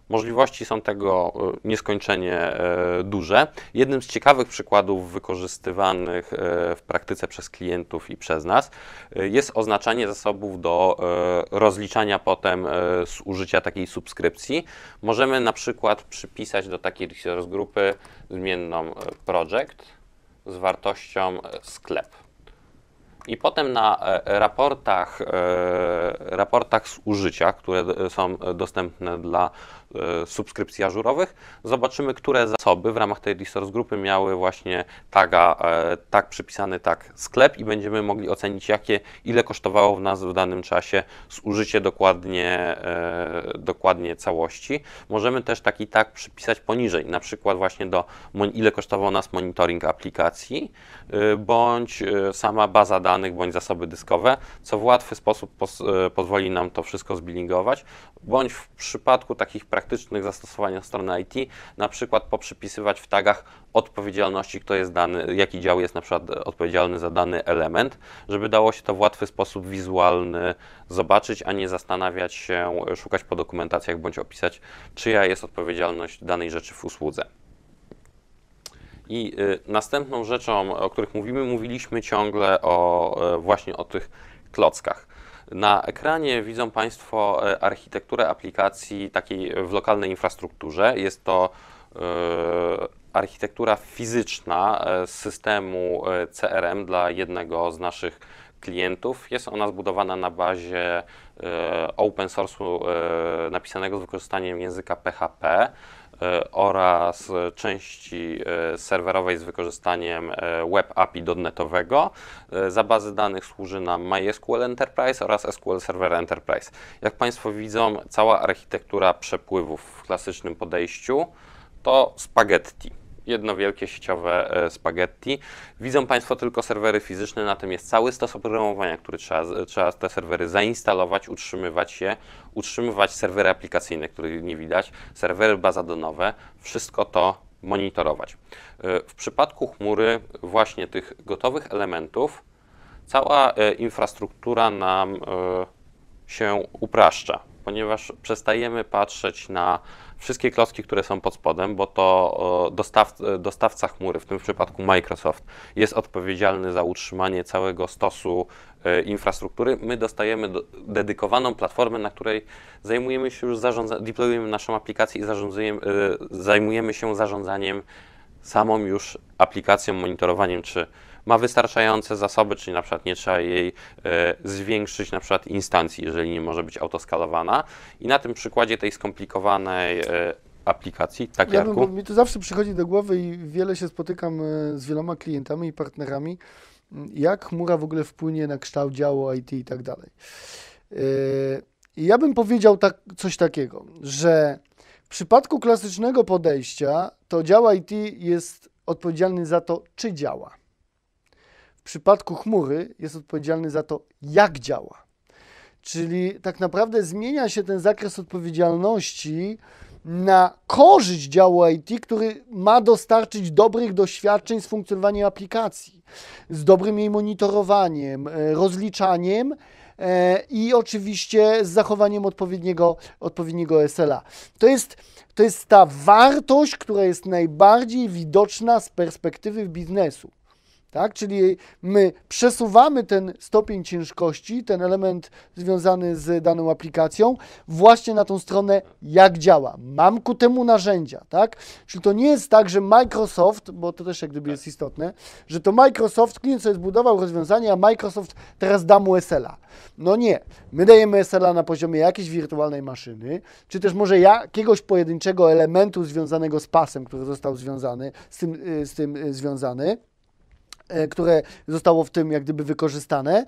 Możliwości są tego e, nieskończenie e, duże. Jednym z ciekawych przykładów wykorzystywanych e, w praktyce przez klientów i przez nas jest oznaczanie zasobów do rozliczania potem z użycia takiej subskrypcji. Możemy na przykład przypisać do takiej rozgrupy zmienną project z wartością sklep. I potem na raportach, raportach z użycia, które są dostępne dla E, subskrypcji ażurowych. Zobaczymy, które zasoby w ramach tej resource grupy miały właśnie taga, e, tak przypisany tak sklep i będziemy mogli ocenić, jakie, ile kosztowało w nas w danym czasie zużycie dokładnie, e, dokładnie całości. Możemy też taki tak przypisać poniżej, na przykład właśnie do ile kosztował nas monitoring aplikacji, bądź sama baza danych, bądź zasoby dyskowe, co w łatwy sposób pozwoli nam to wszystko zbilingować, bądź w przypadku takich praktyk praktycznych zastosowań strony IT, na przykład poprzypisywać w tagach odpowiedzialności, kto jest dany, jaki dział jest na przykład odpowiedzialny za dany element, żeby dało się to w łatwy sposób wizualny zobaczyć, a nie zastanawiać się, szukać po dokumentacjach bądź opisać, czyja jest odpowiedzialność danej rzeczy w usłudze. I y, następną rzeczą, o których mówimy, mówiliśmy ciągle o y, właśnie o tych klockach. Na ekranie widzą Państwo e, architekturę aplikacji takiej w lokalnej infrastrukturze. Jest to e, architektura fizyczna e, systemu CRM dla jednego z naszych klientów. Jest ona zbudowana na bazie open source'u napisanego z wykorzystaniem języka PHP. E, oraz części e, serwerowej z wykorzystaniem e, Web API dotnetowego. Za bazy danych służy nam MySQL Enterprise oraz SQL Server Enterprise. Jak Państwo widzą, cała architektura przepływów w klasycznym podejściu to spaghetti jedno wielkie sieciowe e, spaghetti. Widzą Państwo tylko serwery fizyczne, na tym jest cały stos oprogramowania, który trzeba, trzeba te serwery zainstalować, utrzymywać je, utrzymywać serwery aplikacyjne, których nie widać, serwery bazadonowe, wszystko to monitorować. E, w przypadku chmury właśnie tych gotowych elementów cała e, infrastruktura nam się upraszcza, ponieważ przestajemy patrzeć na wszystkie klocki, które są pod spodem, bo to e, dostaw, e, dostawca chmury, w tym przypadku Microsoft, jest odpowiedzialny za utrzymanie całego stosu e, infrastruktury. My dostajemy dedykowaną platformę, na której zajmujemy się już zarządzaniem, deployujemy naszą aplikację i zajmujemy się zarządzaniem samą już aplikacją, monitorowaniem czy ma wystarczające zasoby, czyli na przykład nie trzeba jej e, zwiększyć na przykład instancji, jeżeli nie może być autoskalowana. I na tym przykładzie tej skomplikowanej e, aplikacji, tak ja bym, Mi to zawsze przychodzi do głowy i wiele się spotykam e, z wieloma klientami i partnerami, mm, jak chmura w ogóle wpłynie na kształt działu IT i tak dalej. Ja bym powiedział tak, coś takiego, że w przypadku klasycznego podejścia to dział IT jest odpowiedzialny za to, czy działa w przypadku chmury jest odpowiedzialny za to, jak działa. Czyli tak naprawdę zmienia się ten zakres odpowiedzialności na korzyść działu IT, który ma dostarczyć dobrych doświadczeń z funkcjonowaniem aplikacji, z dobrym jej monitorowaniem, e, rozliczaniem e, i oczywiście z zachowaniem odpowiedniego, odpowiedniego SLA. To jest, to jest ta wartość, która jest najbardziej widoczna z perspektywy biznesu. Tak? Czyli my przesuwamy ten stopień ciężkości, ten element związany z daną aplikacją, właśnie na tą stronę, jak działa. Mam ku temu narzędzia. Tak? Czyli to nie jest tak, że Microsoft, bo to też jak gdyby jest istotne, że to Microsoft, klient sobie zbudował rozwiązanie, a Microsoft teraz da mu SLA. No nie. My dajemy SLA na poziomie jakiejś wirtualnej maszyny, czy też może jakiegoś pojedynczego elementu związanego z pasem, który został związany, z tym, y, z tym y, związany. E, które zostało w tym jak gdyby wykorzystane,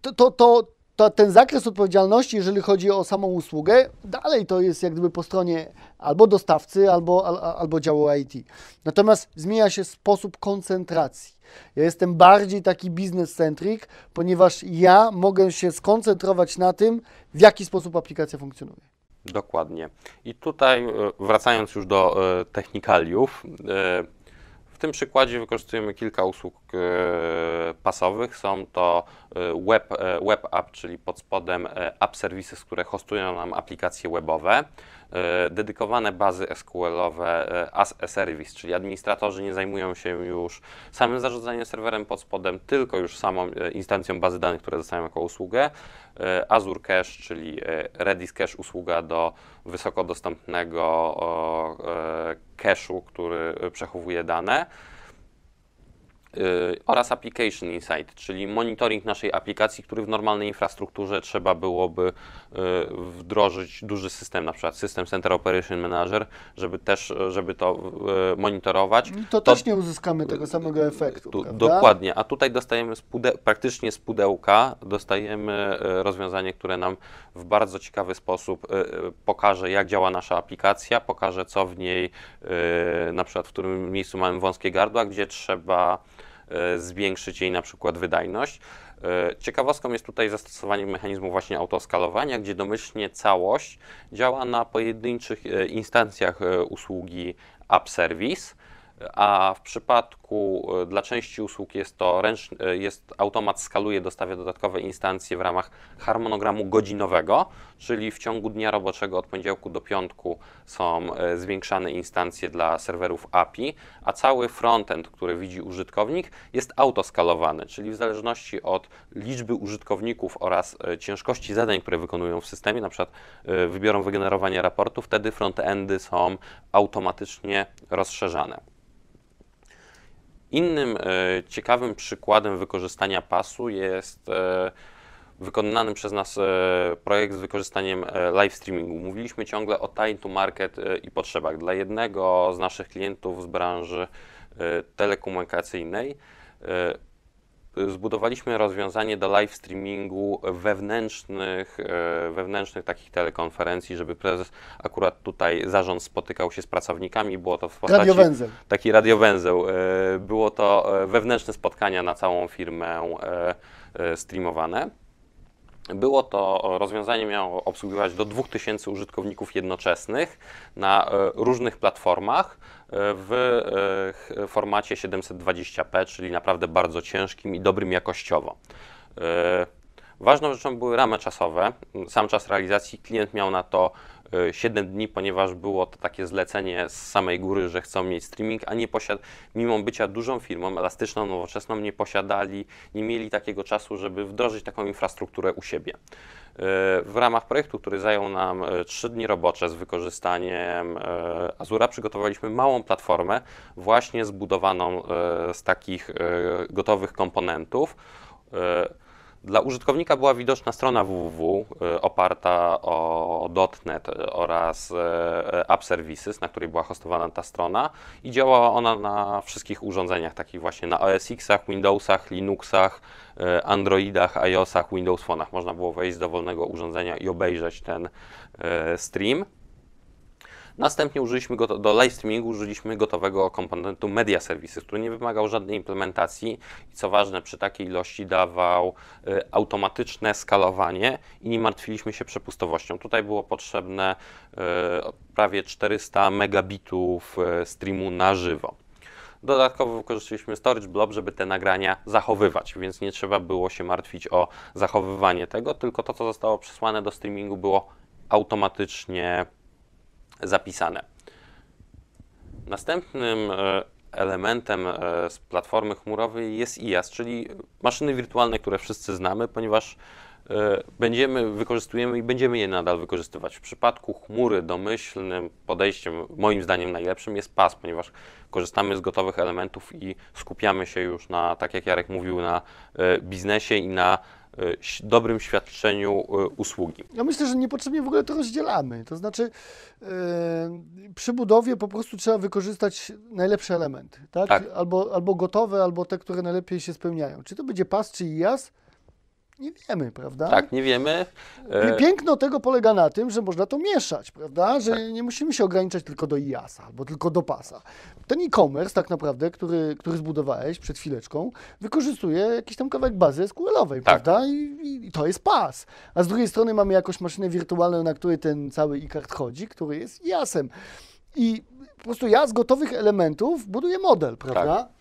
to, to, to, to, ten zakres odpowiedzialności, jeżeli chodzi o samą usługę, dalej to jest jak gdyby po stronie albo dostawcy, albo, al, albo działu IT. Natomiast zmienia się sposób koncentracji. Ja jestem bardziej taki biznes-centric, ponieważ ja mogę się skoncentrować na tym, w jaki sposób aplikacja funkcjonuje. Dokładnie. I tutaj e, wracając już do e, technikaliów, tym przykładzie wykorzystujemy kilka usług e, pasowych. Są to web, e, web app, czyli pod spodem e, app services, które hostują nam aplikacje webowe, e, dedykowane bazy SQL-owe as a service, czyli administratorzy nie zajmują się już samym zarządzaniem serwerem pod spodem, tylko już samą instancją bazy danych, które dostają jako usługę. Azure Cache, czyli Redis Cache, usługa do wysoko dostępnego cache'u, który przechowuje dane. Y, oraz Application Insight, czyli monitoring naszej aplikacji, który w normalnej infrastrukturze trzeba byłoby y, wdrożyć duży system, na przykład system Center Operation Manager, żeby też, żeby to y, monitorować. To, no to też nie uzyskamy tego samego efektu. Tu, dokładnie, a tutaj dostajemy z praktycznie z pudełka, dostajemy rozwiązanie, które nam w bardzo ciekawy sposób pokaże, jak działa nasza aplikacja, pokaże co w niej, na przykład w którym miejscu mamy wąskie gardła, gdzie trzeba E, zwiększyć jej na przykład wydajność. E, ciekawostką jest tutaj zastosowanie mechanizmu właśnie autoskalowania, gdzie domyślnie całość działa na pojedynczych e, instancjach usługi App Service a w przypadku e, dla części usług jest to e, jest automat skaluje, dostawia dodatkowe instancje w ramach harmonogramu godzinowego, czyli w ciągu dnia roboczego od poniedziałku do piątku są e, zwiększane instancje dla serwerów API, a cały frontend, który widzi użytkownik, jest autoskalowany, czyli w zależności od liczby użytkowników oraz ciężkości zadań, które wykonują w systemie, na przykład wybiorą wygenerowanie raportu, wtedy frontendy są automatycznie rozszerzane. Innym e, ciekawym przykładem wykorzystania pasu jest e, wykonany przez nas e, projekt z wykorzystaniem live streamingu. Mówiliśmy ciągle o time to market i potrzebach. Dla jednego z naszych klientów z branży telekomunikacyjnej zbudowaliśmy rozwiązanie do live streamingu wewnętrznych, e, wewnętrznych takich telekonferencji, żeby prezes akurat tutaj zarząd spotykał się z pracownikami. Było to w postaci... Radiowęzeł. Taki radiowęzeł. E, było to e, wewnętrzne spotkania na całą firmę streamowane. Było to rozwiązanie, miało obsługiwać do 2000 użytkowników jednoczesnych na różnych platformach w e, formacie 720p, czyli naprawdę bardzo ciężkim i dobrym jakościowo. E, ważną rzeczą były ramy czasowe. Sam czas realizacji klient miał na to 7 e, dni, ponieważ było to takie zlecenie z samej góry, że chcą mieć streaming, a nie posiad... mimo bycia dużą firmą, elastyczną, nowoczesną, nie posiadali, nie mieli takiego czasu, żeby wdrożyć taką infrastrukturę u siebie. E, w ramach projektu, który zajął nam 3 e, dni robocze z wykorzystaniem Azura, przygotowaliśmy małą platformę, właśnie zbudowaną z takich gotowych komponentów. Dla użytkownika była widoczna strona www e, oparta o DotNet e, oraz e, App Services, na której była hostowana ta strona i działała ona na wszystkich urządzeniach, takich właśnie na OS Xach, Windowsach, Linuxach, Androidach, iOSach, Windows Phone'ach. Można było wejść z dowolnego urządzenia i obejrzeć ten stream. Następnie użyliśmy go do live streamingu, użyliśmy gotowego komponentu Media Services, który nie wymagał żadnej implementacji i co ważne, przy takiej ilości dawał y, automatyczne skalowanie i nie martwiliśmy się przepustowością. Tutaj było potrzebne y, prawie 400 megabitów y, streamu na żywo. Dodatkowo wykorzystaliśmy Storage Blob, żeby te nagrania zachowywać, więc nie trzeba było się martwić o zachowywanie tego, tylko to, co zostało przesłane do streamingu, było automatycznie zapisane. Następnym e, elementem e, z platformy chmurowej jest IaaS, czyli maszyny wirtualne, które wszyscy znamy, ponieważ e, będziemy, wykorzystujemy i będziemy je nadal wykorzystywać. W przypadku chmury domyślnym podejściem, moim zdaniem najlepszym jest PAS, ponieważ korzystamy z gotowych elementów i skupiamy się już na, tak jak Jarek mówił, na biznesie i na Y, dobrym świadczeniu y, usługi. Ja myślę, że niepotrzebnie w ogóle to rozdzielamy. To znaczy, yy, przy budowie po prostu trzeba wykorzystać najlepsze elementy, tak? tak? Albo, albo gotowe, albo te, które najlepiej się spełniają. Czy to będzie pas, czy jas, nie wiemy, prawda? Tak, nie wiemy. I e, piękno tego polega na tym, że można to mieszać, prawda? Że tak. nie musimy się ograniczać tylko do IAS-a albo tylko do PASA. Ten e-commerce tak naprawdę, który, który zbudowałeś przed chwileczką, wykorzystuje jakiś tam kawałek bazy SQL-owej, tak. prawda? I, I, to jest PAS. A z drugiej strony mamy jakąś maszynę wirtualną, na której ten cały e-card chodzi, który jest IAS-em. I po prostu ja z gotowych elementów buduję model, prawda? Tak.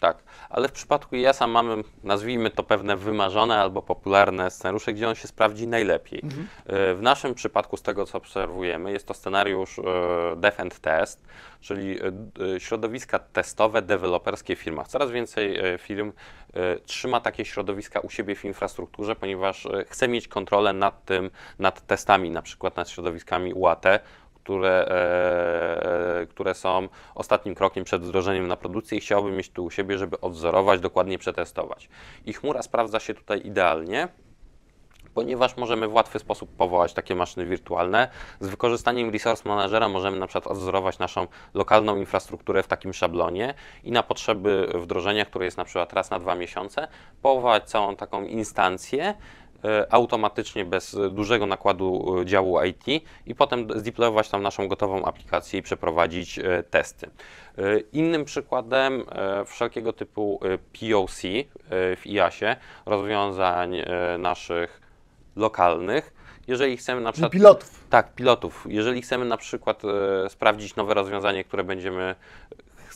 Tak, ale w przypadku sam mamy, nazwijmy to pewne wymarzone albo popularne scenariusze, gdzie on się sprawdzi najlepiej. Mhm. E, w naszym przypadku, z tego co obserwujemy, jest to scenariusz e, defend Test, czyli e, środowiska testowe, deweloperskie w firmach. Coraz więcej firm trzyma takie środowiska u siebie w infrastrukturze, ponieważ chce mieć kontrolę nad tym, nad testami, na przykład nad środowiskami UAT, które, e, e, które są ostatnim krokiem przed wdrożeniem na produkcję i chciałbym mieć tu u siebie, żeby odwzorować, dokładnie przetestować. I chmura sprawdza się tutaj idealnie ponieważ możemy w łatwy sposób powołać takie maszyny wirtualne. Z wykorzystaniem Resource Managera możemy na przykład odzorować naszą lokalną infrastrukturę w takim szablonie i na potrzeby wdrożenia, które jest na przykład raz na dwa miesiące, powołać całą taką instancję, E, automatycznie bez dużego nakładu e, działu IT i potem zdeployować tam naszą gotową aplikację i przeprowadzić e, testy. Innym przykładem wszelkiego typu POC w IAS-ie, rozwiązań naszych lokalnych, jeżeli chcemy na przykład. Pilotów. Tak, pilotów. Jeżeli chcemy na przykład sprawdzić nowe rozwiązanie, które będziemy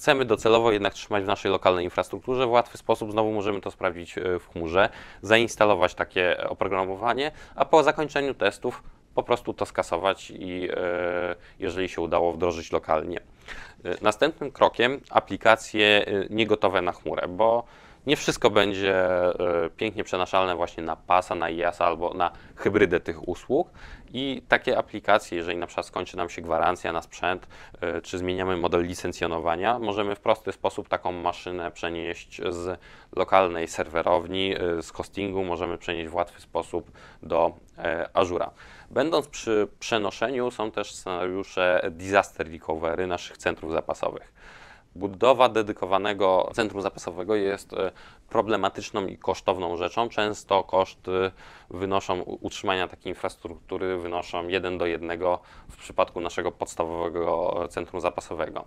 chcemy docelowo jednak trzymać w naszej lokalnej infrastrukturze, w łatwy sposób znowu możemy to sprawdzić e, w chmurze, zainstalować takie e, oprogramowanie, a po zakończeniu testów po prostu to skasować i e, jeżeli się udało wdrożyć lokalnie. Następnym krokiem aplikacje niegotowe na chmurę, bo nie wszystko będzie e, pięknie przenaszalne właśnie na pasa, na IAS albo na hybrydę tych usług i takie aplikacje, jeżeli na przykład skończy nam się gwarancja na sprzęt, e, czy zmieniamy model licencjonowania, możemy w prosty sposób taką maszynę przenieść z lokalnej serwerowni, e, z hostingu, możemy przenieść w łatwy sposób do Azura. Będąc przy przenoszeniu, są też scenariusze disaster recovery naszych centrów zapasowych. Budowa dedykowanego centrum zapasowego jest e, problematyczną i kosztowną rzeczą. Często koszty wynoszą utrzymania takiej infrastruktury wynoszą 1 do 1 w przypadku naszego podstawowego e, centrum zapasowego.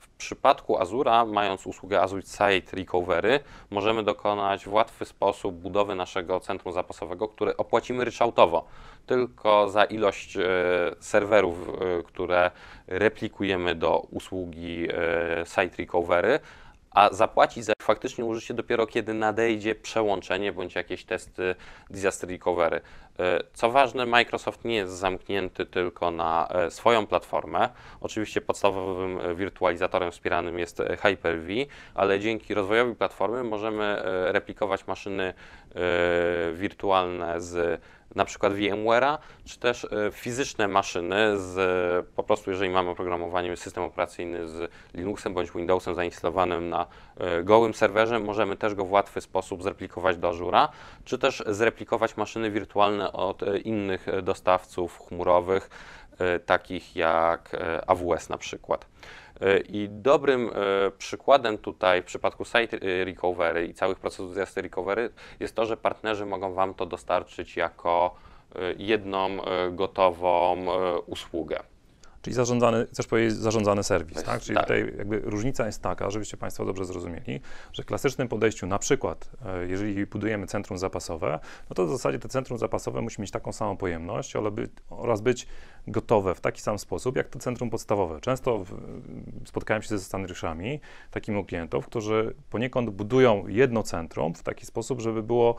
W przypadku Azura, mając usługę Azure Site Recovery, możemy dokonać w łatwy sposób budowy naszego centrum zapasowego, które opłacimy ryczałtowo, tylko za ilość e, serwerów, e, które replikujemy do usługi e, Site Recovery a zapłacić za faktycznie użycie dopiero kiedy nadejdzie przełączenie bądź jakieś testy disaster recovery. E, co ważne, Microsoft nie jest zamknięty tylko na e, swoją platformę. Oczywiście podstawowym wirtualizatorem wspieranym jest e, Hyper-V, ale dzięki rozwojowi platformy możemy replikować maszyny wirtualne z na przykład VMware'a, czy też y, fizyczne maszyny z, po prostu jeżeli mamy oprogramowanie, system operacyjny z Linuxem bądź Windowsem zainstalowanym na y, gołym serwerze, możemy też go w łatwy sposób zreplikować do Azure'a, czy też zreplikować maszyny wirtualne od y, innych dostawców chmurowych, takich jak AWS na przykład. I dobrym e, przykładem tutaj w przypadku site e, recovery i całych procesów zjazdy recovery jest to, że partnerzy mogą Wam to dostarczyć jako e, jedną gotową usługę. Czyli zarządzany, chcesz powiedzieć, zarządzany serwis, tak? Czyli tak. tutaj jakby różnica jest taka, żebyście Państwo dobrze zrozumieli, że w klasycznym podejściu, na przykład, e, jeżeli budujemy centrum zapasowe, no to w zasadzie to centrum zapasowe musi mieć taką samą pojemność oraz być gotowe w taki sam sposób, jak to centrum podstawowe. Często spotkałem się ze scenariuszami takimi u klientów, którzy poniekąd budują jedno centrum w taki sposób, żeby było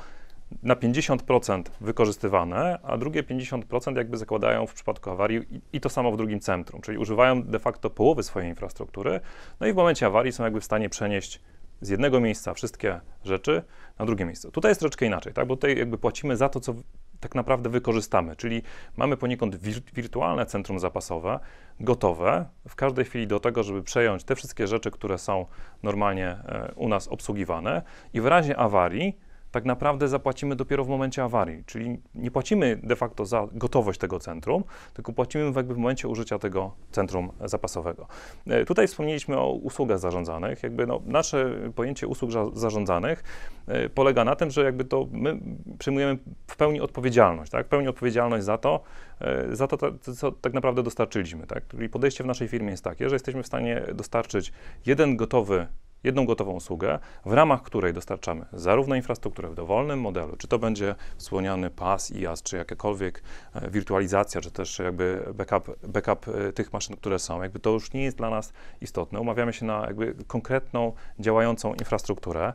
na 50% wykorzystywane, a drugie 50% jakby zakładają w przypadku awarii i, i, to samo w drugim centrum, czyli używają de facto połowy swojej infrastruktury, no i w momencie awarii są jakby w stanie przenieść z jednego miejsca wszystkie rzeczy na drugie miejsce. Tutaj jest troszeczkę inaczej, tak? bo tutaj jakby płacimy za to, co tak naprawdę wykorzystamy, czyli mamy poniekąd wir wirtualne centrum zapasowe, gotowe w każdej chwili do tego, żeby przejąć te wszystkie rzeczy, które są normalnie e, u nas obsługiwane i w razie awarii tak naprawdę zapłacimy dopiero w momencie awarii, czyli nie płacimy de facto za gotowość tego centrum, tylko płacimy jakby w momencie użycia tego centrum zapasowego. E, tutaj wspomnieliśmy o usługach zarządzanych. Jakby no, nasze pojęcie usług zarządzanych e, polega na tym, że jakby to my przyjmujemy w pełni odpowiedzialność, tak? w pełni odpowiedzialność za to, e, za to, co tak naprawdę dostarczyliśmy. Tak? Czyli podejście w naszej firmie jest takie, że jesteśmy w stanie dostarczyć jeden gotowy jedną gotową usługę, w ramach której dostarczamy zarówno infrastrukturę w dowolnym modelu, czy to będzie wspomniany PAS, IaaS, czy jakiekolwiek e, wirtualizacja, czy też jakby backup, backup e, tych maszyn, które są, jakby to już nie jest dla nas istotne. Umawiamy się na jakby konkretną, działającą infrastrukturę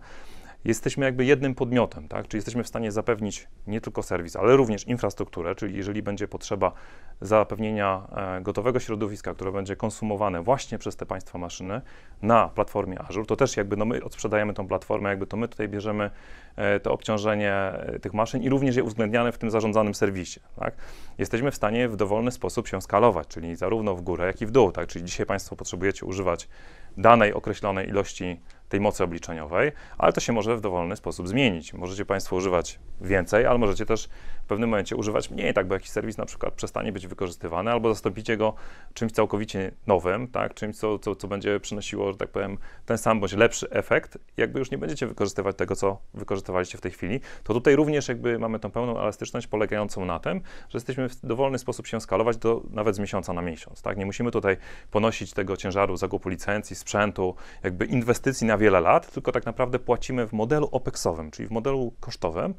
jesteśmy jakby jednym podmiotem, tak? czyli jesteśmy w stanie zapewnić nie tylko serwis, ale również infrastrukturę, czyli jeżeli będzie potrzeba zapewnienia e, gotowego środowiska, które będzie konsumowane właśnie przez te państwa maszyny na platformie Azure, to też jakby no my odsprzedajemy tą platformę, jakby to my tutaj bierzemy e, to obciążenie e, tych maszyn i również je uwzględniamy w tym zarządzanym serwisie. Tak? Jesteśmy w stanie w dowolny sposób się skalować, czyli zarówno w górę, jak i w dół. Tak? Czyli dzisiaj Państwo potrzebujecie używać danej określonej ilości tej mocy obliczeniowej, ale to się może w dowolny sposób zmienić. Możecie Państwo używać więcej, ale możecie też w pewnym momencie używać mniej, tak, bo jakiś serwis na przykład przestanie być wykorzystywany, albo zastąpicie go czymś całkowicie nowym, tak, czymś, co, co, co będzie przynosiło, że tak powiem, ten sam bądź lepszy efekt, jakby już nie będziecie wykorzystywać tego, co wykorzystywaliście w tej chwili, to tutaj również jakby mamy tą pełną elastyczność polegającą na tym, że jesteśmy w dowolny sposób się skalować do, nawet z miesiąca na miesiąc, tak, nie musimy tutaj ponosić tego ciężaru zakupu licencji, sprzętu, jakby inwestycji na wiele lat, tylko tak naprawdę płacimy w modelu OPEX-owym, czyli w modelu kosztowym,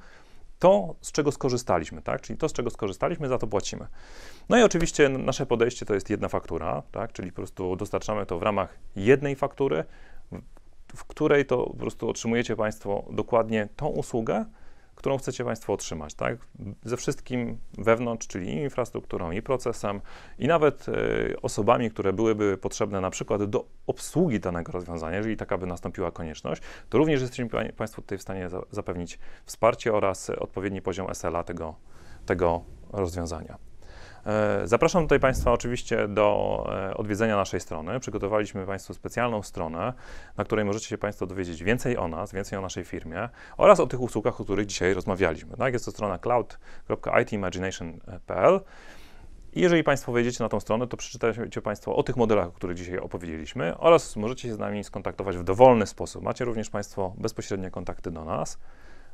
to, z czego skorzystaliśmy, tak? Czyli to, z czego skorzystaliśmy, za to płacimy. No i oczywiście nasze podejście to jest jedna faktura, tak? Czyli po prostu dostarczamy to w ramach jednej faktury, w której to po prostu otrzymujecie Państwo dokładnie tą usługę, którą chcecie Państwo otrzymać, tak? Ze wszystkim wewnątrz, czyli infrastrukturą, i procesem, i nawet e, osobami, które byłyby potrzebne na przykład do obsługi danego rozwiązania, jeżeli taka by nastąpiła konieczność, to również jesteśmy Państwu tutaj w stanie zapewnić wsparcie oraz odpowiedni poziom SLA tego, tego rozwiązania. E, zapraszam tutaj Państwa oczywiście do e, odwiedzenia naszej strony. Przygotowaliśmy Państwu specjalną stronę, na której możecie się Państwo dowiedzieć więcej o nas, więcej o naszej firmie oraz o tych usługach, o których dzisiaj rozmawialiśmy. Tak? Jest to strona cloud.itimagination.pl. I jeżeli Państwo wejdziecie na tą stronę, to przeczytacie Państwo o tych modelach, o których dzisiaj opowiedzieliśmy oraz możecie się z nami skontaktować w dowolny sposób. Macie również Państwo bezpośrednie kontakty do nas,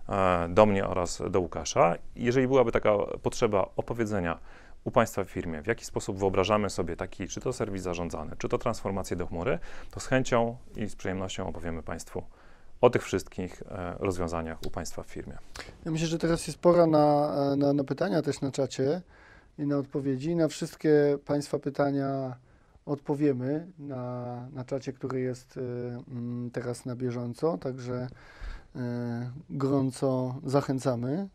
e, do mnie oraz do Łukasza. Jeżeli byłaby taka potrzeba opowiedzenia u Państwa w firmie, w jaki sposób wyobrażamy sobie taki, czy to serwis zarządzany, czy to transformację do chmury, to z chęcią i z przyjemnością opowiemy Państwu o tych wszystkich e, rozwiązaniach u Państwa w firmie. Ja myślę, że teraz jest pora na, e, na, na pytania też na czacie i na odpowiedzi. Na wszystkie Państwa pytania odpowiemy na, na czacie, który jest e, mm, teraz na bieżąco, także gorąco zachęcamy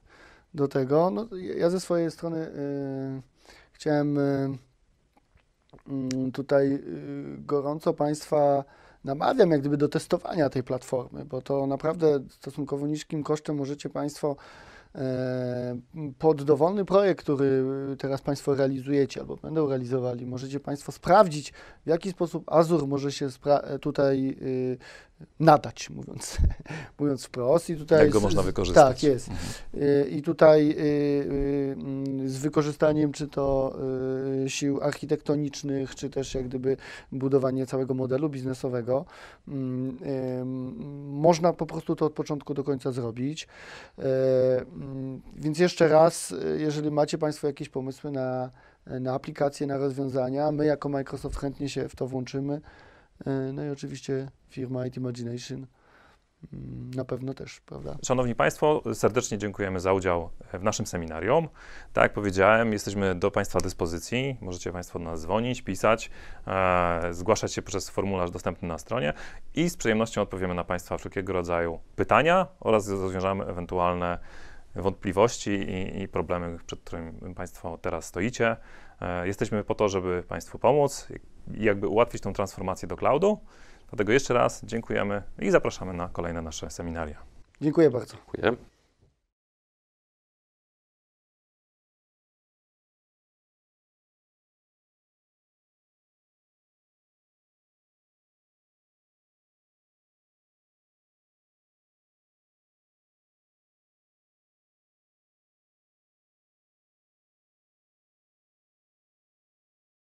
do tego. No, ja ze swojej strony Chciałem y, mm, tutaj y, gorąco Państwa namawiam jak gdyby do testowania tej platformy, bo to naprawdę stosunkowo niskim kosztem możecie Państwo e, pod dowolny projekt, który teraz Państwo realizujecie albo będą realizowali, możecie Państwo sprawdzić, w jaki sposób Azure może się tutaj y, nadać, mówiąc, mówiąc wprost. I tutaj Jak go z, można wykorzystać. Tak, jest. Mhm. Y, I tutaj y, y, z wykorzystaniem czy to sił architektonicznych, czy też jak gdyby budowanie całego modelu biznesowego, mm, można po prostu to od początku do końca zrobić. Mm, więc jeszcze raz, jeżeli macie Państwo jakieś pomysły na, na aplikacje, na rozwiązania, my jako Microsoft chętnie się w to włączymy. E, no i oczywiście firma IT Imagination mm, na pewno też, prawda? Szanowni Państwo, serdecznie dziękujemy za udział w naszym seminarium. Tak jak powiedziałem, jesteśmy do Państwa dyspozycji. Możecie Państwo do nas dzwonić, pisać, e, zgłaszać się przez formularz dostępny na stronie i z przyjemnością odpowiemy na Państwa wszelkiego rodzaju pytania oraz rozwiążemy ewentualne wątpliwości i, i problemy, przed którymi Państwo teraz stoicie. E, jesteśmy po to, żeby Państwu pomóc jakby ułatwić tą transformację do cloudu. Dlatego jeszcze raz dziękujemy i zapraszamy na kolejne nasze seminaria. Dziękuję bardzo. Dziękuję.